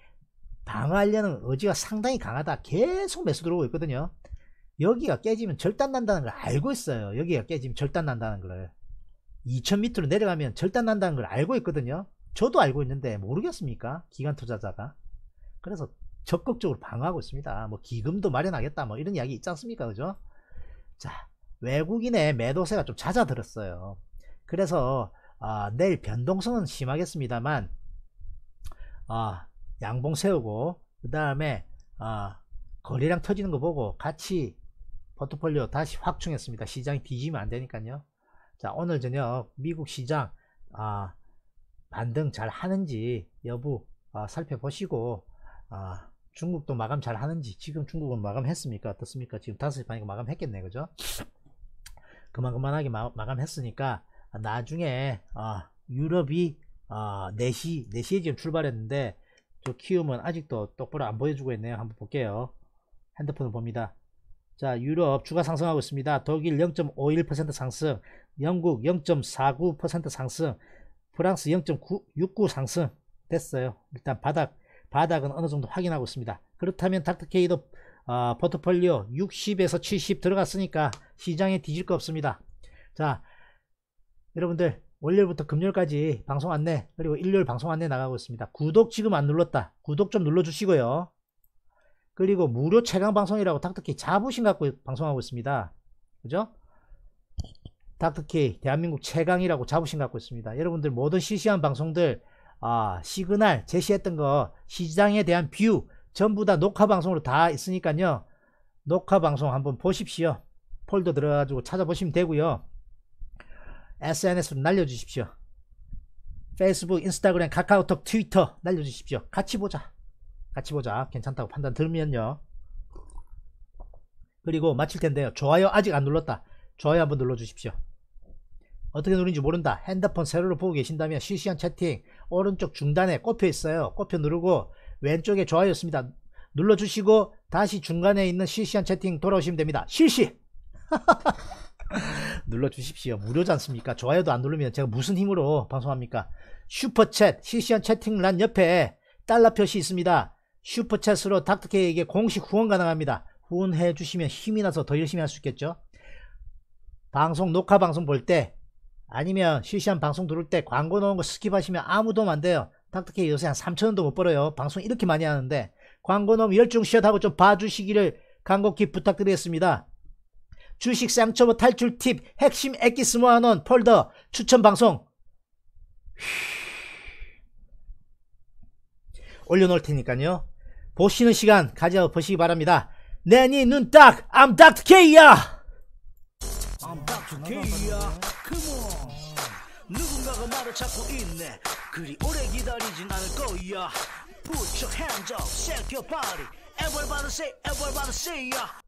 방어하려는 의지가 상당히 강하다. 계속 매수 들어오고 있거든요. 여기가 깨지면 절단 난다는 걸 알고 있어요. 여기가 깨지면 절단 난다는 걸. 2 0 0 밑으로 내려가면 절단 난다는 걸 알고 있거든요. 저도 알고 있는데 모르겠습니까? 기관 투자자가. 그래서 적극적으로 방어하고 있습니다. 뭐 기금도 마련하겠다 뭐 이런 이야기 있지 않습니까? 그죠? 자, 외국인의 매도세가 좀 잦아들었어요. 그래서 아, 내일 변동성은 심하겠습니다만 아, 양봉 세우고 그 다음에 어, 아, 거래량 터지는 거 보고 같이 포트폴리오 다시 확충했습니다. 시장이 뒤지면 안 되니까요. 자 오늘 저녁 미국 시장 아, 반등 잘 하는지 여부 아, 살펴보시고 아, 중국도 마감 잘 하는지 지금 중국은 마감했습니까 어떻습니까 지금 5시 반이니까 마감했겠네 그죠 그만그만하게 마, 감했으니까 나중에 아, 유럽이 아, 4시 4시에 지금 출발했는데 저 키움은 아직도 똑바로 안 보여주고 있네요. 한번 볼게요. 핸드폰을 봅니다. 자 유럽 주가 상승하고 있습니다. 독일 0.51% 상승, 영국 0.49% 상승, 프랑스 0.69 상승 됐어요. 일단 바닥 바닥은 어느 정도 확인하고 있습니다. 그렇다면 닥터케이도 어, 포트폴리오 60에서 70 들어갔으니까 시장에 뒤질 거 없습니다. 자 여러분들 월요일부터 금요일까지 방송 안내 그리고 일요일 방송 안내 나가고 있습니다. 구독 지금 안 눌렀다. 구독 좀 눌러주시고요. 그리고 무료 최강 방송이라고 닥터키 자부심 갖고 방송하고 있습니다. 그죠? 닥터키 대한민국 최강이라고 자부심 갖고 있습니다. 여러분들 모든 실시간 방송들 아, 시그널 제시했던 거 시장에 대한 뷰 전부 다 녹화 방송으로 다 있으니까요. 녹화 방송 한번 보십시오. 폴더 들어가지고 찾아보시면 되고요. SNS로 날려주십시오. 페이스북, 인스타그램, 카카오톡, 트위터 날려주십시오. 같이 보자. 같이 보자. 괜찮다고 판단 들면요. 그리고 마칠 텐데요. 좋아요 아직 안 눌렀다. 좋아요 한번 눌러주십시오. 어떻게 누른지 모른다. 핸드폰 세로로 보고 계신다면 실시간 채팅 오른쪽 중단에 꼽혀 있어요. 꼽혀 누르고 왼쪽에 좋아요 있습니다. 눌러주시고 다시 중간에 있는 실시간 채팅 돌아오시면 됩니다. 실시! 하하하! (laughs) (laughs) 눌러주십시오. 무료지 않습니까? 좋아요도 안 누르면 제가 무슨 힘으로 방송합니까? 슈퍼챗, 실시간 채팅란 옆에 달러 표시 있습니다. 슈퍼챗으로 닥터케이에게 공식 후원 가능합니다. 후원해 주시면 힘이 나서 더 열심히 할 수 있겠죠? 방송, 녹화 방송 볼 때, 아니면 실시간 방송 들을 때 광고 넣은 거 스킵하시면 아무 도움 안 돼요. 닥터케이 요새 한 3천원도 못 벌어요. 방송 이렇게 많이 하는데, 광고 넣으면 열중시하고좀 봐주시기를 간곡히 부탁드리겠습니다. 주식 3.5 탈출 팁 핵심 액기 스모아원 폴더 추천 방송 올려놓을 테니까요. 보시는 시간 가져보시기 바랍니다. 내니 눈 딱! I'm Dr. K야! I'm Dr. K야! Come on! 누군가가 나를 찾고 있네 그리 오래 기다리진 않을 거야 Put your hands up, shake your body Everybody say, everybody say yeah